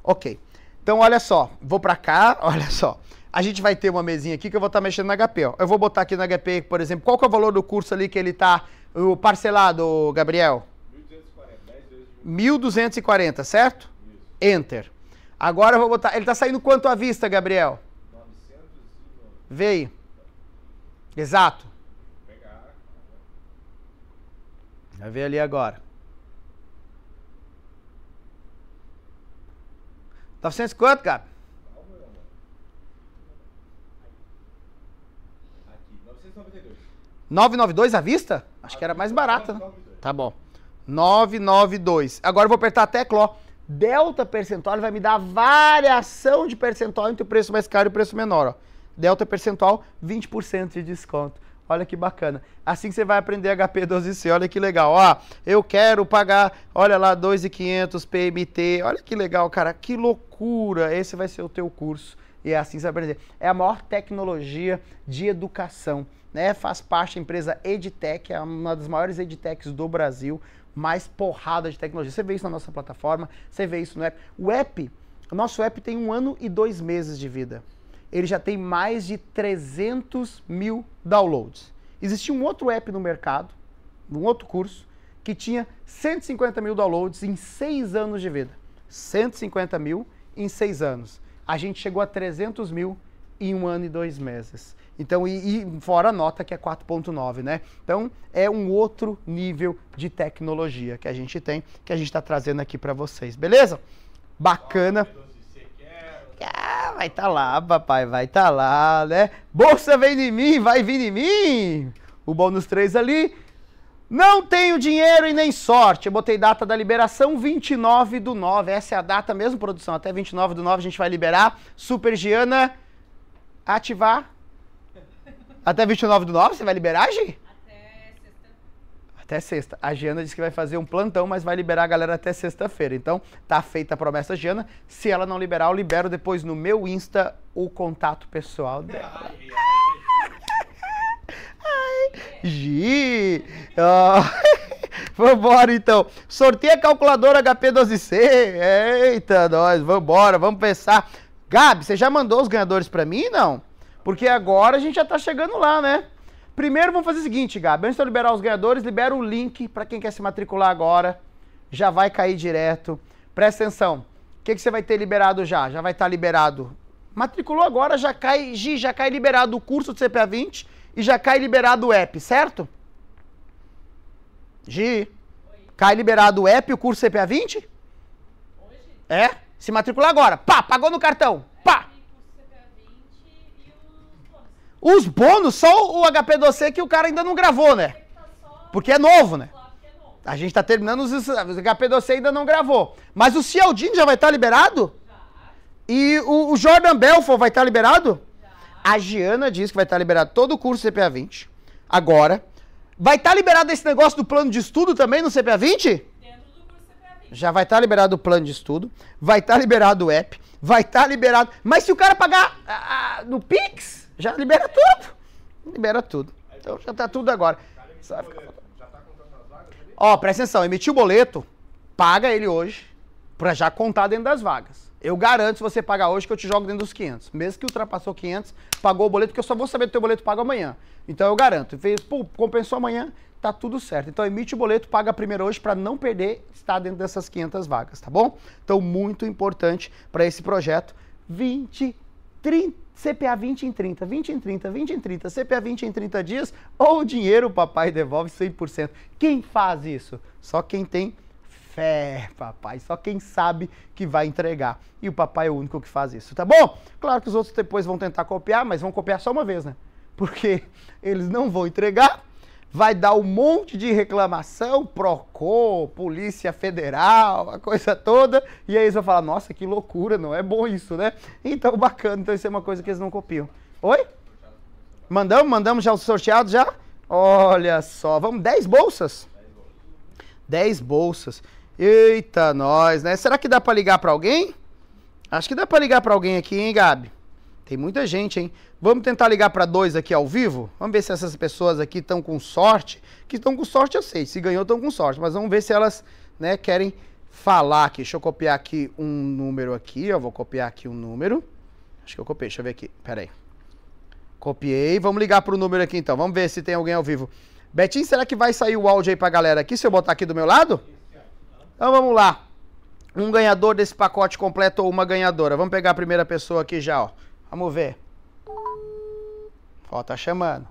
Ok. Então, olha só. Vou pra cá, olha só. A gente vai ter uma mesinha aqui que eu vou estar tá mexendo na HP, ó. Eu vou botar aqui na HP, por exemplo, qual que é o valor do curso ali que ele tá o parcelado, Gabriel? 1.240, 1.240, certo? Isso. Enter. Agora eu vou botar... Ele tá saindo quanto à vista, Gabriel? 909. Veio. Exato. Vai ver ali agora. 900 tá quanto, cara? 992 992. à vista? Acho que era mais barata, né? Tá bom. 992. Agora eu vou apertar a tecla, ó. Delta percentual vai me dar variação de percentual entre o preço mais caro e o preço menor, ó. Delta percentual, 20% de desconto. Olha que bacana. Assim você vai aprender HP 12C, olha que legal. Ó, eu quero pagar, olha lá, 2,500 PMT. Olha que legal, cara, que loucura. Esse vai ser o teu curso. E é assim você vai aprender. É a maior tecnologia de educação, né? Faz parte da empresa EdTech, é uma das maiores edtechs do Brasil, mais porrada de tecnologia. Você vê isso na nossa plataforma, você vê isso no app. O app, o nosso app tem um ano e dois meses de vida ele já tem mais de 300 mil downloads. Existia um outro app no mercado, um outro curso, que tinha 150 mil downloads em seis anos de vida. 150 mil em seis anos. A gente chegou a 300 mil em um ano e dois meses. Então, e, e fora a nota que é 4.9, né? Então, é um outro nível de tecnologia que a gente tem, que a gente está trazendo aqui para vocês, beleza? Bacana. Ah, vai estar tá lá, papai, vai estar tá lá, né? Bolsa vem de mim, vai vir de mim. O bônus 3 ali. Não tenho dinheiro e nem sorte. Eu botei data da liberação 29 do 9. Essa é a data mesmo, produção. Até 29 do 9 a gente vai liberar. Super Giana, ativar. Até 29 do 9 você vai liberar, Gi? Até sexta. A Giana disse que vai fazer um plantão, mas vai liberar a galera até sexta-feira. Então, tá feita a promessa, Giana. Se ela não liberar, eu libero depois no meu Insta o contato pessoal dela. Ai, Gi! Oh. Vambora então. Sorteia a calculadora HP12C. Eita, nós, vambora, vamos pensar. Gabi, você já mandou os ganhadores para mim, não? Porque agora a gente já tá chegando lá, né? Primeiro vamos fazer o seguinte, Gabi. Antes de eu liberar os ganhadores, libera o link para quem quer se matricular agora. Já vai cair direto. Presta atenção. O que, que você vai ter liberado já? Já vai estar tá liberado. Matriculou agora, já cai, Gi, já cai liberado o curso do CPA 20 e já cai liberado o app, certo? Gi, Oi. cai liberado o app e o curso CPA 20? Hoje? É? Se matricular agora. Pá, pagou no cartão. Os bônus, só o HP do C que o cara ainda não gravou, né? Porque é novo, né? A gente tá terminando os, os HP do C ainda não gravou. Mas o Cialdini já vai estar tá liberado? E o, o, Jordan Belfort vai estar tá liberado? A Giana diz que vai estar tá liberado todo o curso CPA 20. Agora. Vai estar tá liberado esse negócio do plano de estudo também no CPA 20? já vai estar tá liberado o plano de estudo, vai estar tá liberado o app, vai estar tá liberado. Mas se o cara pagar ah, ah no Pix, já libera tudo. Libera tudo. Então já tá tudo agora. Só fica... Ó, presta atenção, emitiu o boleto, paga ele hoje para já contar dentro das vagas. Eu garanto, se você pagar hoje, que eu te jogo dentro dos 500. Mesmo que ultrapassou 500, pagou o boleto, porque eu só vou saber do teu boleto pago amanhã. Então eu garanto. Fez, pô, compensou amanhã, tá tudo certo. Então emite o boleto, paga primeiro hoje para não perder estar dentro dessas 500 vagas, tá bom? Então muito importante para esse projeto. 20, 30 CPA 20 em 30, 20 em 30, 20 em 30, CPA 20 em 30 dias, ou o dinheiro o papai devolve 100%. Quem faz isso? Só quem tem fé, papai. Só quem sabe que vai entregar. E o papai é o único que faz isso, tá bom? Claro que os outros depois vão tentar copiar, mas vão copiar só uma vez, né? Porque eles não vão entregar vai dar um monte de reclamação, Proco, Polícia Federal, a coisa toda, e aí eles vão falar, nossa, que loucura, não é bom isso, né? Então, bacana, então isso é uma coisa que eles não copiam. Oi? Mandamos? Mandamos já o sorteado já? Olha só, vamos, 10 bolsas? 10 bolsas. Eita, nós, né? Será que dá para ligar para alguém? Acho que dá para ligar para alguém aqui, hein, Gabi? Tem muita gente, hein? Vamos tentar ligar para dois aqui ao vivo? Vamos ver se essas pessoas aqui estão com sorte. Que estão com sorte, eu sei. Se ganhou, estão com sorte. Mas vamos ver se elas né, querem falar aqui. Deixa eu copiar aqui um número aqui. Eu vou copiar aqui um número. Acho que eu copiei. Deixa eu ver aqui. Pera aí. Copiei. Vamos ligar para o número aqui, então. Vamos ver se tem alguém ao vivo. Betinho, será que vai sair o áudio aí para a galera aqui, se eu botar aqui do meu lado? Então vamos lá. Um ganhador desse pacote completo ou uma ganhadora. Vamos pegar a primeira pessoa aqui já, ó. Vamos ver. Ó, tá chamando.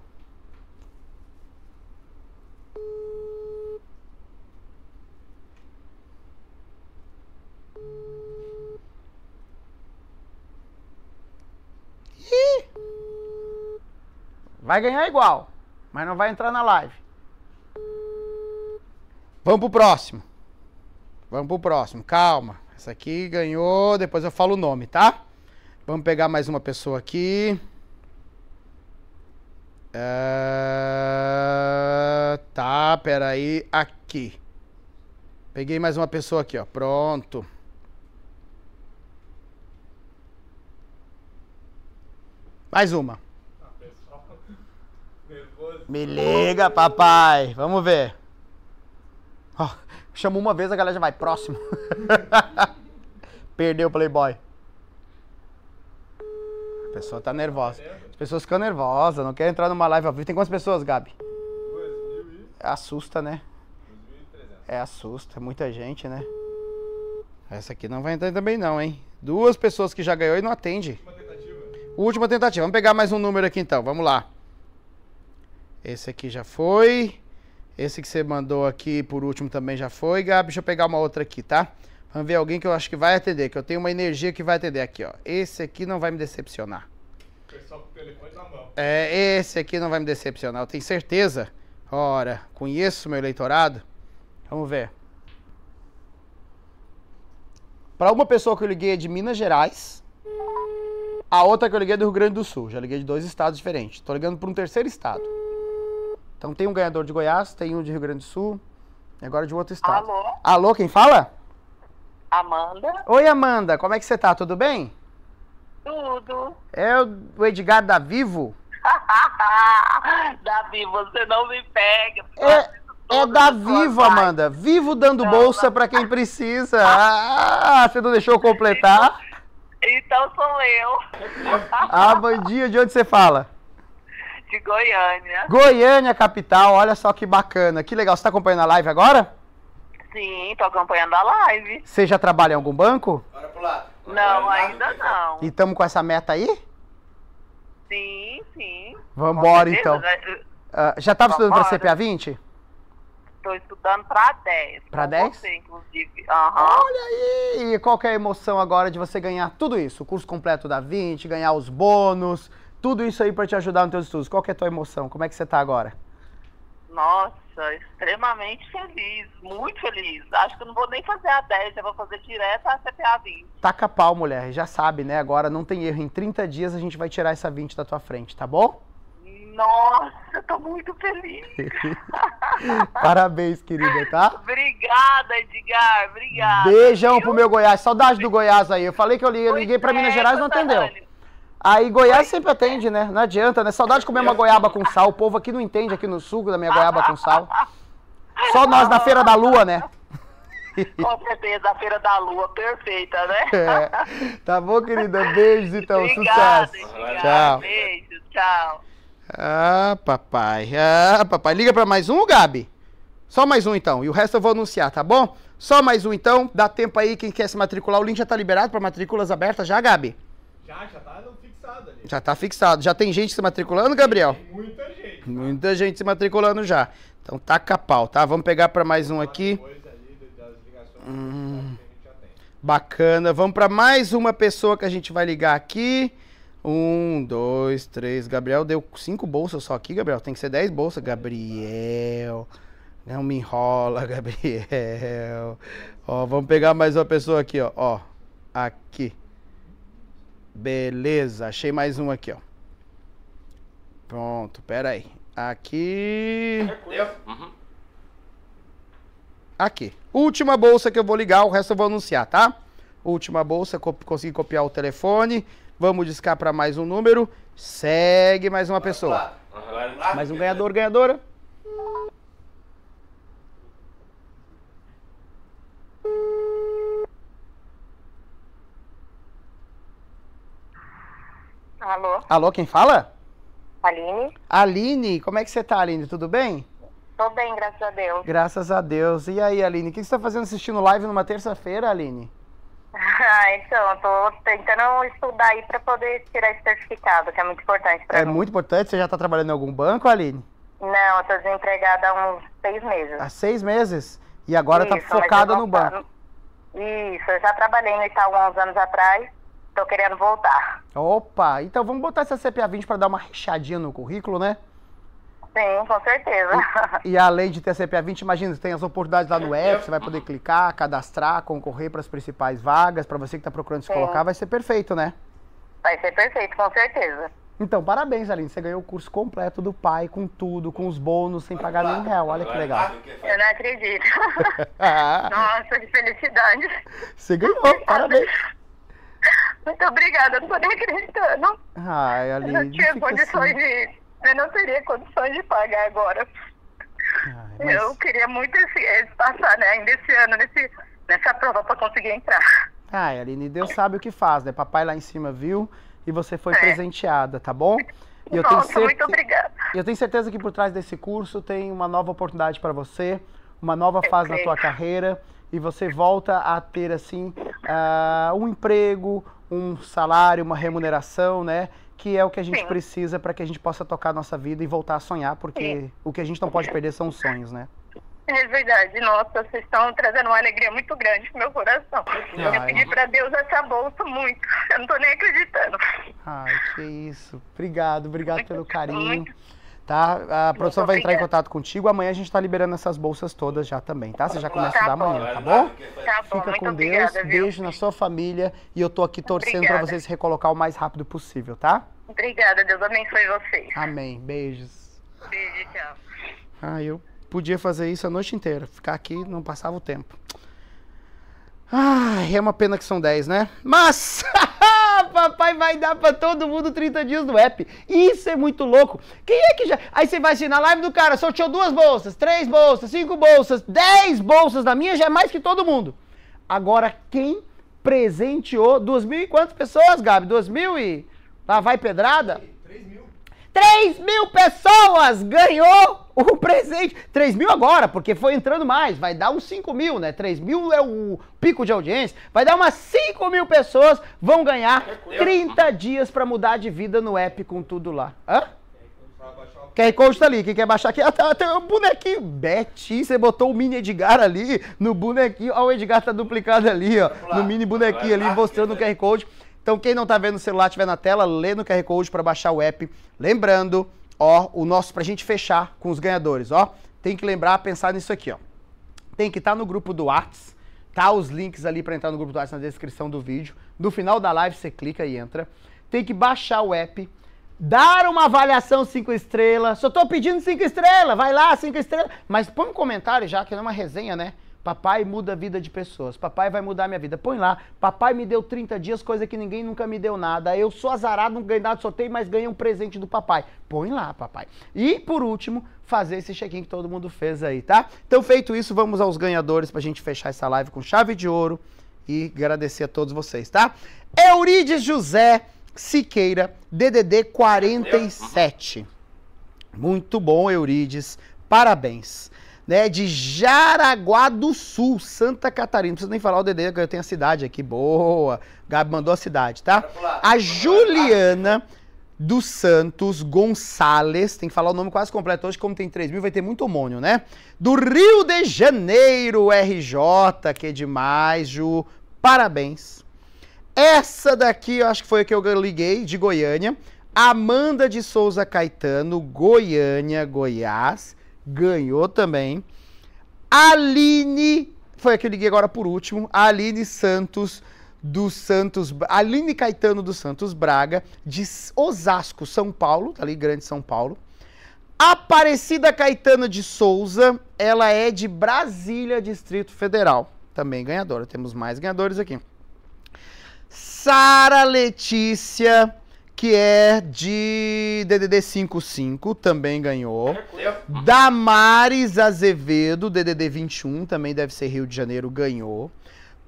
Ih! Vai ganhar igual, mas não vai entrar na live. Vamos pro próximo. Vamos pro próximo. Calma. Essa aqui ganhou, depois eu falo o nome, tá? Vamos pegar mais uma pessoa aqui. Uh, tá, peraí. Aqui. Peguei mais uma pessoa aqui, ó. Pronto. Mais uma. Me liga, papai. Vamos ver. Oh, chamou uma vez, a galera já vai. Próximo. Perdeu o Playboy pessoa tá nervosa. As pessoas ficam nervosas, não querem entrar numa live ao vivo. Tem quantas pessoas, Gabi? Assusta, né? É, assusta. É muita gente, né? Essa aqui não vai entrar também não, hein? Duas pessoas que já ganhou e não atende. Última tentativa. Última tentativa. Vamos pegar mais um número aqui então. Vamos lá. Esse aqui já foi. Esse que você mandou aqui por último também já foi, Gabi. Deixa eu pegar uma outra aqui, tá? Vamos ver alguém que eu acho que vai atender, que eu tenho uma energia que vai atender aqui, ó. Esse aqui não vai me decepcionar. Pessoal com o telefone na mão. É, esse aqui não vai me decepcionar, eu tenho certeza. Ora, conheço meu eleitorado. Vamos ver. Para uma pessoa que eu liguei é de Minas Gerais, a outra que eu liguei é do Rio Grande do Sul. Já liguei de dois estados diferentes. Estou ligando para um terceiro estado. Então tem um ganhador de Goiás, tem um de Rio Grande do Sul, e agora de outro estado. Alô? Alô, quem fala? Amanda. Oi, Amanda, como é que você tá? Tudo bem? Tudo. É o Edgar da Vivo? Davi, você não me pega. É... Tá é da Vivo, Amanda. Vivo dando não, bolsa para quem precisa. Ah, você não deixou completar? Então sou eu. Ah, bandinha, de onde você fala? De Goiânia. Goiânia, capital. Olha só que bacana. Que legal. Você está acompanhando a live agora? Sim, tô acompanhando a live. Você já trabalha em algum banco? Bora pro lado. não, ainda não. E estamos com essa meta aí? Sim, sim. Vambora então. Uh, já estava estudando para CPA 20? Estou estudando para 10. Para 10? Você, inclusive. Uhum. Olha aí! E qual é a emoção agora de você ganhar tudo isso? O curso completo da 20, ganhar os bônus, tudo isso aí para te ajudar nos teus estudos. Qual é a tua emoção? Como é que você está agora? Nossa, estou extremamente feliz, muito feliz. Acho que eu não vou nem fazer a 10, eu vou fazer direto a CPA 20. Taca pau, mulher, já sabe, né? Agora não tem erro. Em 30 dias a gente vai tirar essa 20 da tua frente, tá bom? Nossa, tô muito feliz. Parabéns, querida, tá? Obrigada, Edgar. Obrigada. Beijão viu? pro meu Goiás. Saudade do Goiás aí. Eu falei que eu liguei, liguei pra Minas é, Gerais, não atendeu. Aí Goiás sempre atende, né? Não adianta, né? Saudade de comer uma goiaba com sal. O povo aqui não entende aqui no sul da minha goiaba com sal. Só nós na Feira da Lua, né? Com certeza, a Feira da Lua, perfeita, né? É. Tá bom, querida? Beijos, então. Obrigada, Sucesso. Obrigada. Tchau. Beijo, tchau. Ah, papai. Ah, papai. Liga para mais um, Gabi? Só mais um, então. E o resto eu vou anunciar, tá bom? Só mais um, então. Dá tempo aí, quem quer se matricular. O link já tá liberado para matrículas abertas já, Gabi? Já, já tá no ali. Já tá fixado. Já tem gente se matriculando, Gabriel? Tem muita gente. Tá? Muita gente se matriculando já. Então taca tá pau, tá? Vamos pegar para mais um aqui. Hum, bacana. Vamos para mais uma pessoa que a gente vai ligar aqui. Um, dois, três. Gabriel deu cinco bolsas só aqui, Gabriel. Tem que ser dez bolsas. Tá. Gabriel. Não me enrola, Gabriel. Ó, vamos pegar mais uma pessoa aqui, ó. Ó, aqui. Beleza, achei mais um aqui, ó. Pronto, pera aí. Aqui. Uhum. Aqui. Última bolsa que eu vou ligar, o resto eu vou anunciar, tá? Última bolsa, consegui copiar o telefone. Vamos discar para mais um número. Segue mais uma pessoa. Uhum. Mais um ganhador, ganhadora. Alô? Alô, quem fala? Aline. Aline, como é que você tá, Aline? Tudo bem? Tô bem, graças a Deus. Graças a Deus. E aí, Aline, o que você tá fazendo assistindo live numa terça-feira, Aline? Ah, então, tô tentando estudar aí para poder tirar esse certificado, que é muito importante pra é mim. É muito importante? Você já tá trabalhando em algum banco, Aline? Não, eu tô desempregada há uns seis meses. Há seis meses? E agora tá Isso, tá focada no banco. Isso, eu já trabalhei no Itaú há uns anos atrás. Tô querendo voltar. Opa, então vamos botar essa CPA 20 para dar uma rechadinha no currículo, né? Sim, com certeza. E, e além de ter a CPA 20, imagina, tem as oportunidades lá no app, você vai poder clicar, cadastrar, concorrer para as principais vagas, para você que está procurando se Sim. colocar, vai ser perfeito, né? Vai ser perfeito, com certeza. Então, parabéns, Aline. Você ganhou o curso completo do pai, com tudo, com os bônus, sem pagar nem real. Olha que legal. Eu não acredito. Nossa, que felicidade. Você ganhou, parabéns. Muito obrigada, eu tô nem acreditando. Ai, Aline, não tinha condições assim. de. Eu não teria condições de pagar agora. Ai, mas... Eu queria muito esse, passar, né? Ainda esse ano, nesse, nessa prova para conseguir entrar. Ai, Aline, Deus sabe o que faz, né? Papai lá em cima viu e você foi é. presenteada, tá bom? E eu Nossa, tenho certeza, muito obrigada. Eu tenho certeza que por trás desse curso tem uma nova oportunidade para você, uma nova eu fase creio. na tua carreira e você volta a ter assim uh, um emprego, um salário, uma remuneração, né? Que é o que a gente Sim. precisa para que a gente possa tocar a nossa vida e voltar a sonhar, porque Sim. o que a gente não pode perder são os sonhos, né? É verdade, nossa, vocês estão trazendo uma alegria muito grande pro meu coração. Ai. Eu pedi para Deus essa bolsa muito, eu não estou nem acreditando. Ai, que isso. Obrigado, obrigado muito, pelo carinho. Muito tá? A produção vai entrar em contato contigo. Amanhã a gente está liberando essas bolsas todas já também, tá? Você já tá começa tá a estudar amanhã, tá bom? Então tá bom Fica com Deus, beijo na sua família e eu tô aqui torcendo para vocês recolocar o mais rápido possível, tá? Obrigada, Deus abençoe vocês. Amém, beijos. Beijo, tchau. Ah, eu podia fazer isso a noite inteira, ficar aqui não passava o tempo. Ai, é uma pena que são 10, né? Mas papai vai dar para todo mundo 30 dias no app. Isso é muito louco. Quem é que já. Aí você vai assim, na live do cara, sorteou duas bolsas, três bolsas, cinco bolsas, dez bolsas na minha, já é mais que todo mundo. Agora, quem presenteou duas mil e quantas pessoas, Gabi? Duas mil e. Lá ah, vai pedrada? 3 mil pessoas ganhou o presente. 3 mil agora, porque foi entrando mais. Vai dar uns 5 mil, né? 3 mil é o pico de audiência. Vai dar umas 5 mil pessoas. Vão ganhar 30 dias para mudar de vida no app com tudo lá. Hã? QR Code tá ali, quem quer baixar aqui? Ah, tá, tem um bonequinho. Betinho, você botou o mini Edgar ali no bonequinho. Ó, o Edgar tá duplicado ali, ó. No mini bonequinho ali, mostrando o QR Code. Então, quem não está vendo no celular, tiver na tela, lê no QR Code para baixar o app. Lembrando, ó, o nosso para a gente fechar com os ganhadores, ó. Tem que lembrar, pensar nisso aqui, ó. Tem que estar tá no grupo do Arts, tá os links ali para entrar no grupo do Arts na descrição do vídeo. No final da live você clica e entra. Tem que baixar o app, dar uma avaliação 5 estrelas. Só estou pedindo 5 estrelas, vai lá, 5 estrelas. Mas põe um comentário já, que não é uma resenha, né? Papai muda a vida de pessoas. Papai vai mudar a minha vida. Põe lá. Papai me deu 30 dias, coisa que ninguém nunca me deu nada. Eu sou azarado, não ganhei nada, só tenho, mas ganhei um presente do papai. Põe lá, papai. E, por último, fazer esse check-in que todo mundo fez aí, tá? Então, feito isso, vamos aos ganhadores pra gente fechar essa live com chave de ouro e agradecer a todos vocês, tá? Eurides José Siqueira, DDD 47. Muito bom, Eurides. Parabéns né, de Jaraguá do Sul, Santa Catarina. Não precisa nem falar o Dedê, que eu tenho a cidade aqui. Boa! Gabi mandou a cidade, tá? A Juliana dos Santos Gonçalves, tem que falar o nome quase completo hoje, como tem 3 mil, vai ter muito homônio, né? Do Rio de Janeiro, RJ, que é demais, Ju. Parabéns. Essa daqui, eu acho que foi a que eu liguei, de Goiânia. Amanda de Souza Caetano, Goiânia, Goiás ganhou também. Aline, foi a que eu liguei agora por último, Aline Santos do Santos, Aline Caetano do Santos Braga, de Osasco, São Paulo, tá ali, Grande São Paulo. Aparecida Caetano de Souza, ela é de Brasília, Distrito Federal. Também ganhadora, temos mais ganhadores aqui. Sara Letícia que é de DDD 55, também ganhou. Damares Azevedo, DDD 21, também deve ser Rio de Janeiro, ganhou.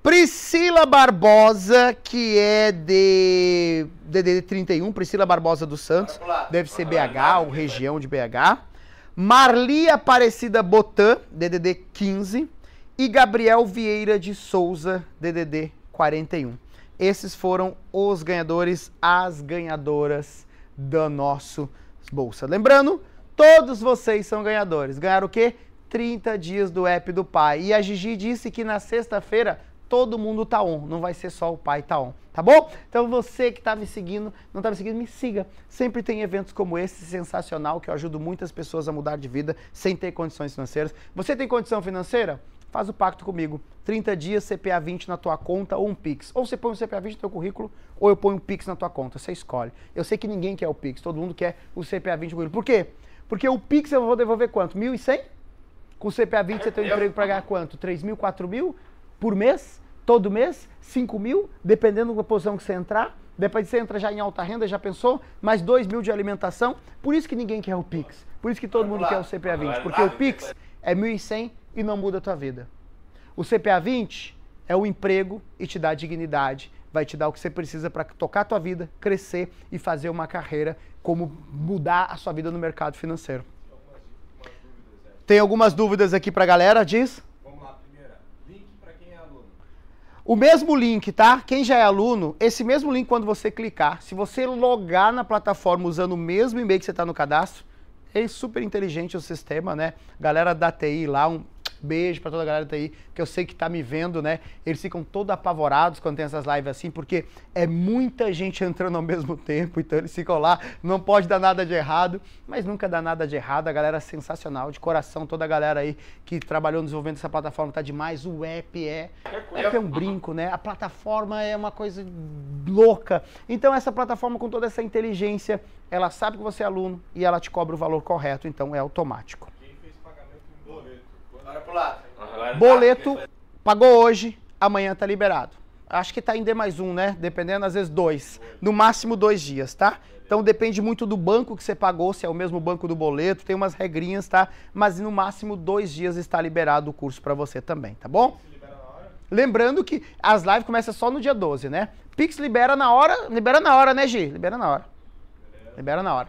Priscila Barbosa, que é de DDD 31, Priscila Barbosa dos Santos, deve ser BH, ou região de BH. Marli Aparecida Botan, DDD 15, e Gabriel Vieira de Souza, DDD 41. Esses foram os ganhadores, as ganhadoras da nosso bolsa. Lembrando, todos vocês são ganhadores. Ganharam o quê? 30 dias do app do pai. E a Gigi disse que na sexta-feira todo mundo tá on, não vai ser só o pai tá on, tá bom? Então você que tá me seguindo, não tá me seguindo, me siga. Sempre tem eventos como esse sensacional que eu ajudo muitas pessoas a mudar de vida sem ter condições financeiras. Você tem condição financeira? faz o pacto comigo. 30 dias, CPA 20 na tua conta ou um Pix. Ou você põe o CPA 20 no teu currículo, ou eu ponho um Pix na tua conta. Você escolhe. Eu sei que ninguém quer o Pix, todo mundo quer o CPA 20 no currículo. Por quê? Porque o Pix eu vou devolver quanto? 1.100? Com o CPA 20 você tem um emprego para ganhar quanto? 3.000, 4.000 por mês? Todo mês? 5.000? Dependendo da posição que você entrar. Depois você entra já em alta renda, já pensou? Mais 2 mil de alimentação. Por isso que ninguém quer o Pix. Por isso que todo mundo quer o CPA 20. Porque o Pix é 1.100 e não muda a tua vida. O CPA 20 é o emprego e te dá dignidade, vai te dar o que você precisa para tocar a tua vida, crescer e fazer uma carreira, como mudar a sua vida no mercado financeiro. Tem algumas dúvidas aqui para a galera, diz? Vamos lá, primeira. Link para quem é aluno. O mesmo link, tá? Quem já é aluno, esse mesmo link quando você clicar, se você logar na plataforma usando o mesmo e-mail que você está no cadastro, é super inteligente o sistema, né? Galera da TI lá, um, Beijo para toda a galera que tá aí, que eu sei que tá me vendo, né? Eles ficam todo apavorados quando tem essas lives assim, porque é muita gente entrando ao mesmo tempo, então eles ficam lá, não pode dar nada de errado, mas nunca dá nada de errado. A galera é sensacional, de coração, toda a galera aí que trabalhou desenvolvendo essa plataforma tá demais. O app é, o app é um brinco, né? A plataforma é uma coisa louca. Então essa plataforma com toda essa inteligência, ela sabe que você é aluno e ela te cobra o valor correto, então é automático lá. Tá. Boleto, pagou hoje, amanhã tá liberado. Acho que tá em D mais um, né? Dependendo, às vezes dois. No máximo dois dias, tá? Então depende muito do banco que você pagou, se é o mesmo banco do boleto, tem umas regrinhas, tá? Mas no máximo dois dias está liberado o curso para você também, tá bom? Lembrando que as lives começam só no dia 12, né? Pix libera na hora, libera na hora, né, Gi? Libera na hora. Libera na hora.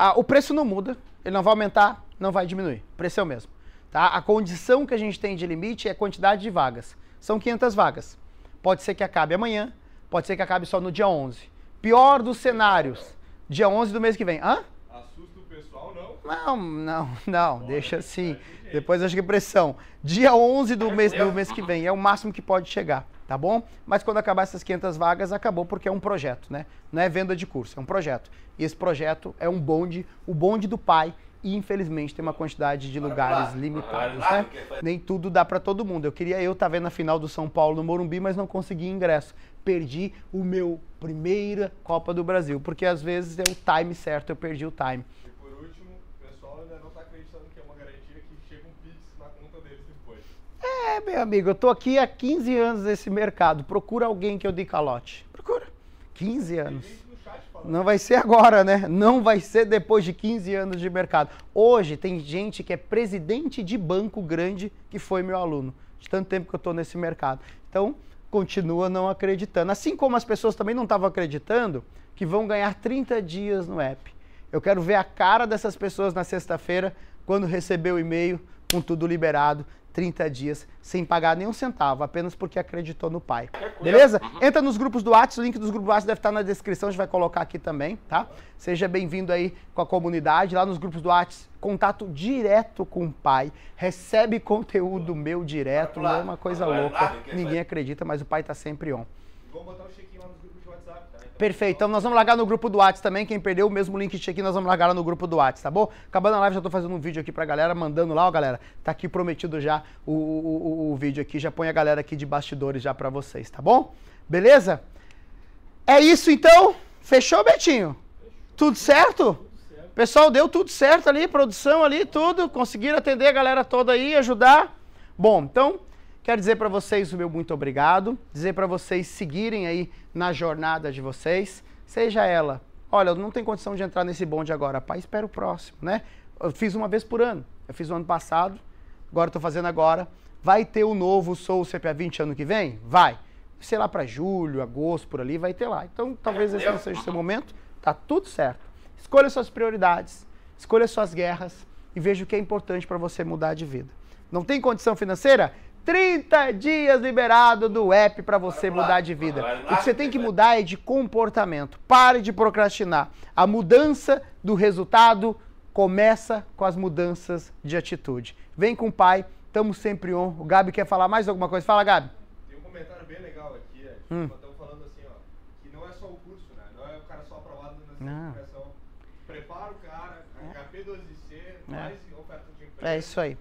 Ah, o preço não muda, ele não vai aumentar, não vai diminuir. O preço é o mesmo. Tá? A condição que a gente tem de limite é a quantidade de vagas. São 500 vagas. Pode ser que acabe amanhã, pode ser que acabe só no dia 11. Pior dos cenários, dia 11 do mês que vem. Hã? Assusta o pessoal, não? Não, não, não, deixa é assim. Depois acho que pressão. Dia 11 do mês, do mês que vem, é o máximo que pode chegar tá bom? Mas quando acabar essas 500 vagas, acabou porque é um projeto, né? Não é venda de curso, é um projeto. E esse projeto é um bonde, o bonde do pai e infelizmente tem uma quantidade de lugares limitados, né? Nem tudo dá para todo mundo. Eu queria eu estar tá vendo a final do São Paulo no Morumbi, mas não consegui ingresso. Perdi o meu primeira Copa do Brasil, porque às vezes é o time certo, eu perdi o time. É, meu amigo, eu tô aqui há 15 anos nesse mercado. Procura alguém que eu dê calote. Procura. 15 anos. Não vai ser agora, né? Não vai ser depois de 15 anos de mercado. Hoje tem gente que é presidente de banco grande que foi meu aluno. De tanto tempo que eu estou nesse mercado. Então, continua não acreditando. Assim como as pessoas também não estavam acreditando que vão ganhar 30 dias no app. Eu quero ver a cara dessas pessoas na sexta-feira, quando receber o e-mail com tudo liberado, 30 dias sem pagar nenhum centavo, apenas porque acreditou no pai. Beleza? Uhum. Entra nos grupos do WhatsApp, o link dos grupos do WhatsApp deve estar na descrição, a gente vai colocar aqui também, tá? Seja bem-vindo aí com a comunidade, lá nos grupos do WhatsApp, contato direto com o pai, recebe conteúdo meu direto, é uma coisa louca, ninguém acredita, mas o pai tá sempre on. Vamos botar o chequinho lá no Perfeito. Então nós vamos largar no grupo do WhatsApp também. Quem perdeu o mesmo link aqui, nós vamos largar lá no grupo do WhatsApp, tá bom? Acabando a live, já tô fazendo um vídeo aqui pra galera, mandando lá, ó, galera. Tá aqui prometido já o, o, o, o vídeo aqui. Já põe a galera aqui de bastidores já pra vocês, tá bom? Beleza? É isso então? Fechou, Betinho? Fechou. Tudo certo? Pessoal, deu tudo certo ali, produção ali, tudo. Conseguiram atender a galera toda aí, ajudar. Bom, então Quero dizer para vocês o meu muito obrigado, dizer para vocês seguirem aí na jornada de vocês, seja ela, olha, não tem condição de entrar nesse bonde agora, pai, espera o próximo, né? Eu fiz uma vez por ano, eu fiz o ano passado, agora estou fazendo agora. Vai ter o novo Sou CPA 20 ano que vem? Vai. Sei lá para julho, agosto, por ali, vai ter lá. Então talvez esse não seja o seu momento, tá tudo certo. Escolha suas prioridades, escolha suas guerras e veja o que é importante para você mudar de vida. Não tem condição financeira? 30 dias liberado do app para você mudar de vida. O que você tem que mudar é de comportamento. Pare de procrastinar. A mudança do resultado começa com as mudanças de atitude. Vem com o pai, tamo sempre on. O Gabi quer falar mais alguma coisa? Fala, Gabi. Tem um comentário bem legal aqui, é. Tipo, hum. falando assim, ó, que não é só o curso, né? Não é o cara só aprovado na certificação. Prepara o cara, hp é. 2 c mais é. oferta de é emprego. É isso aí.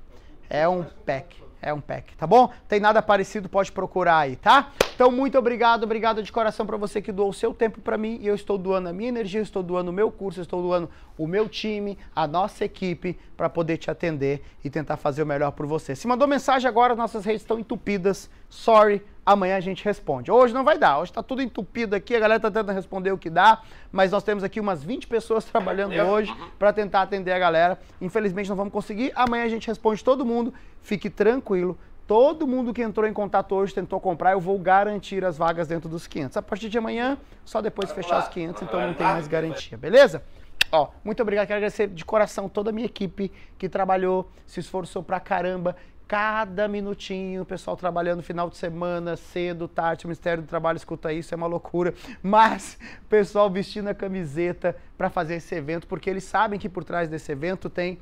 É um pack. É um pack, tá bom? Tem nada parecido, pode procurar aí, tá? Então, muito obrigado, obrigado de coração para você que doou o seu tempo para mim e eu estou doando a minha energia, estou doando o meu curso, estou doando o meu time, a nossa equipe para poder te atender e tentar fazer o melhor por você. Se mandou mensagem agora, nossas redes estão entupidas sorry, amanhã a gente responde. Hoje não vai dar, hoje está tudo entupido aqui, a galera está tentando responder o que dá, mas nós temos aqui umas 20 pessoas trabalhando hoje para tentar atender a galera. Infelizmente não vamos conseguir, amanhã a gente responde todo mundo, fique tranquilo. Todo mundo que entrou em contato hoje tentou comprar, eu vou garantir as vagas dentro dos 500. A partir de amanhã, só depois fechar os 500, então não tem mais garantia, beleza? Ó, muito obrigado, quero agradecer de coração toda a minha equipe que trabalhou, se esforçou pra caramba, cada minutinho, o pessoal trabalhando final de semana, cedo, tarde, o Ministério do Trabalho escuta isso, é uma loucura. Mas o pessoal vestindo a camiseta para fazer esse evento, porque eles sabem que por trás desse evento tem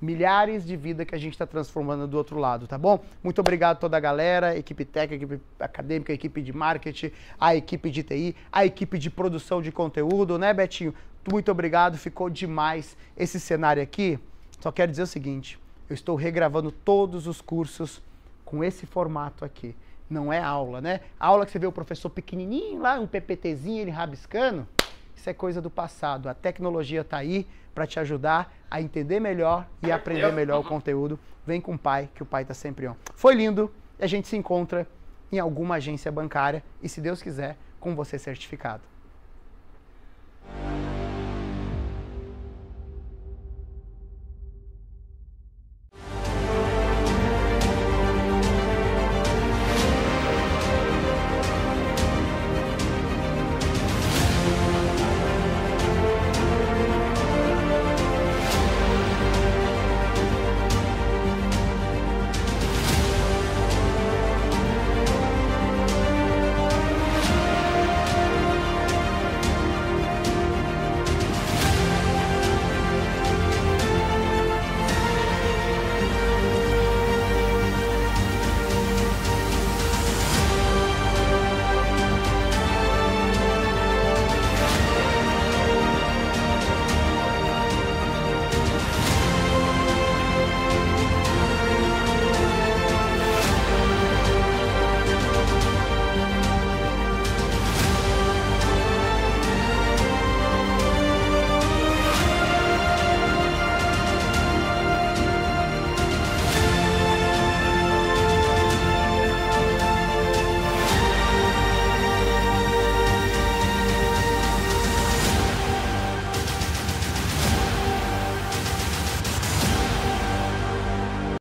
milhares de vidas que a gente está transformando do outro lado, tá bom? Muito obrigado a toda a galera, equipe técnica, equipe acadêmica, equipe de marketing, a equipe de TI, a equipe de produção de conteúdo, né, Betinho? Muito obrigado, ficou demais esse cenário aqui. Só quero dizer o seguinte, eu estou regravando todos os cursos com esse formato aqui. Não é aula, né? Aula que você vê o professor pequenininho lá, um PPTzinho, ele rabiscando, isso é coisa do passado. A tecnologia está aí para te ajudar a entender melhor e aprender melhor o uhum. conteúdo. Vem com o pai, que o pai está sempre on. Foi lindo a gente se encontra em alguma agência bancária e, se Deus quiser, com você certificado.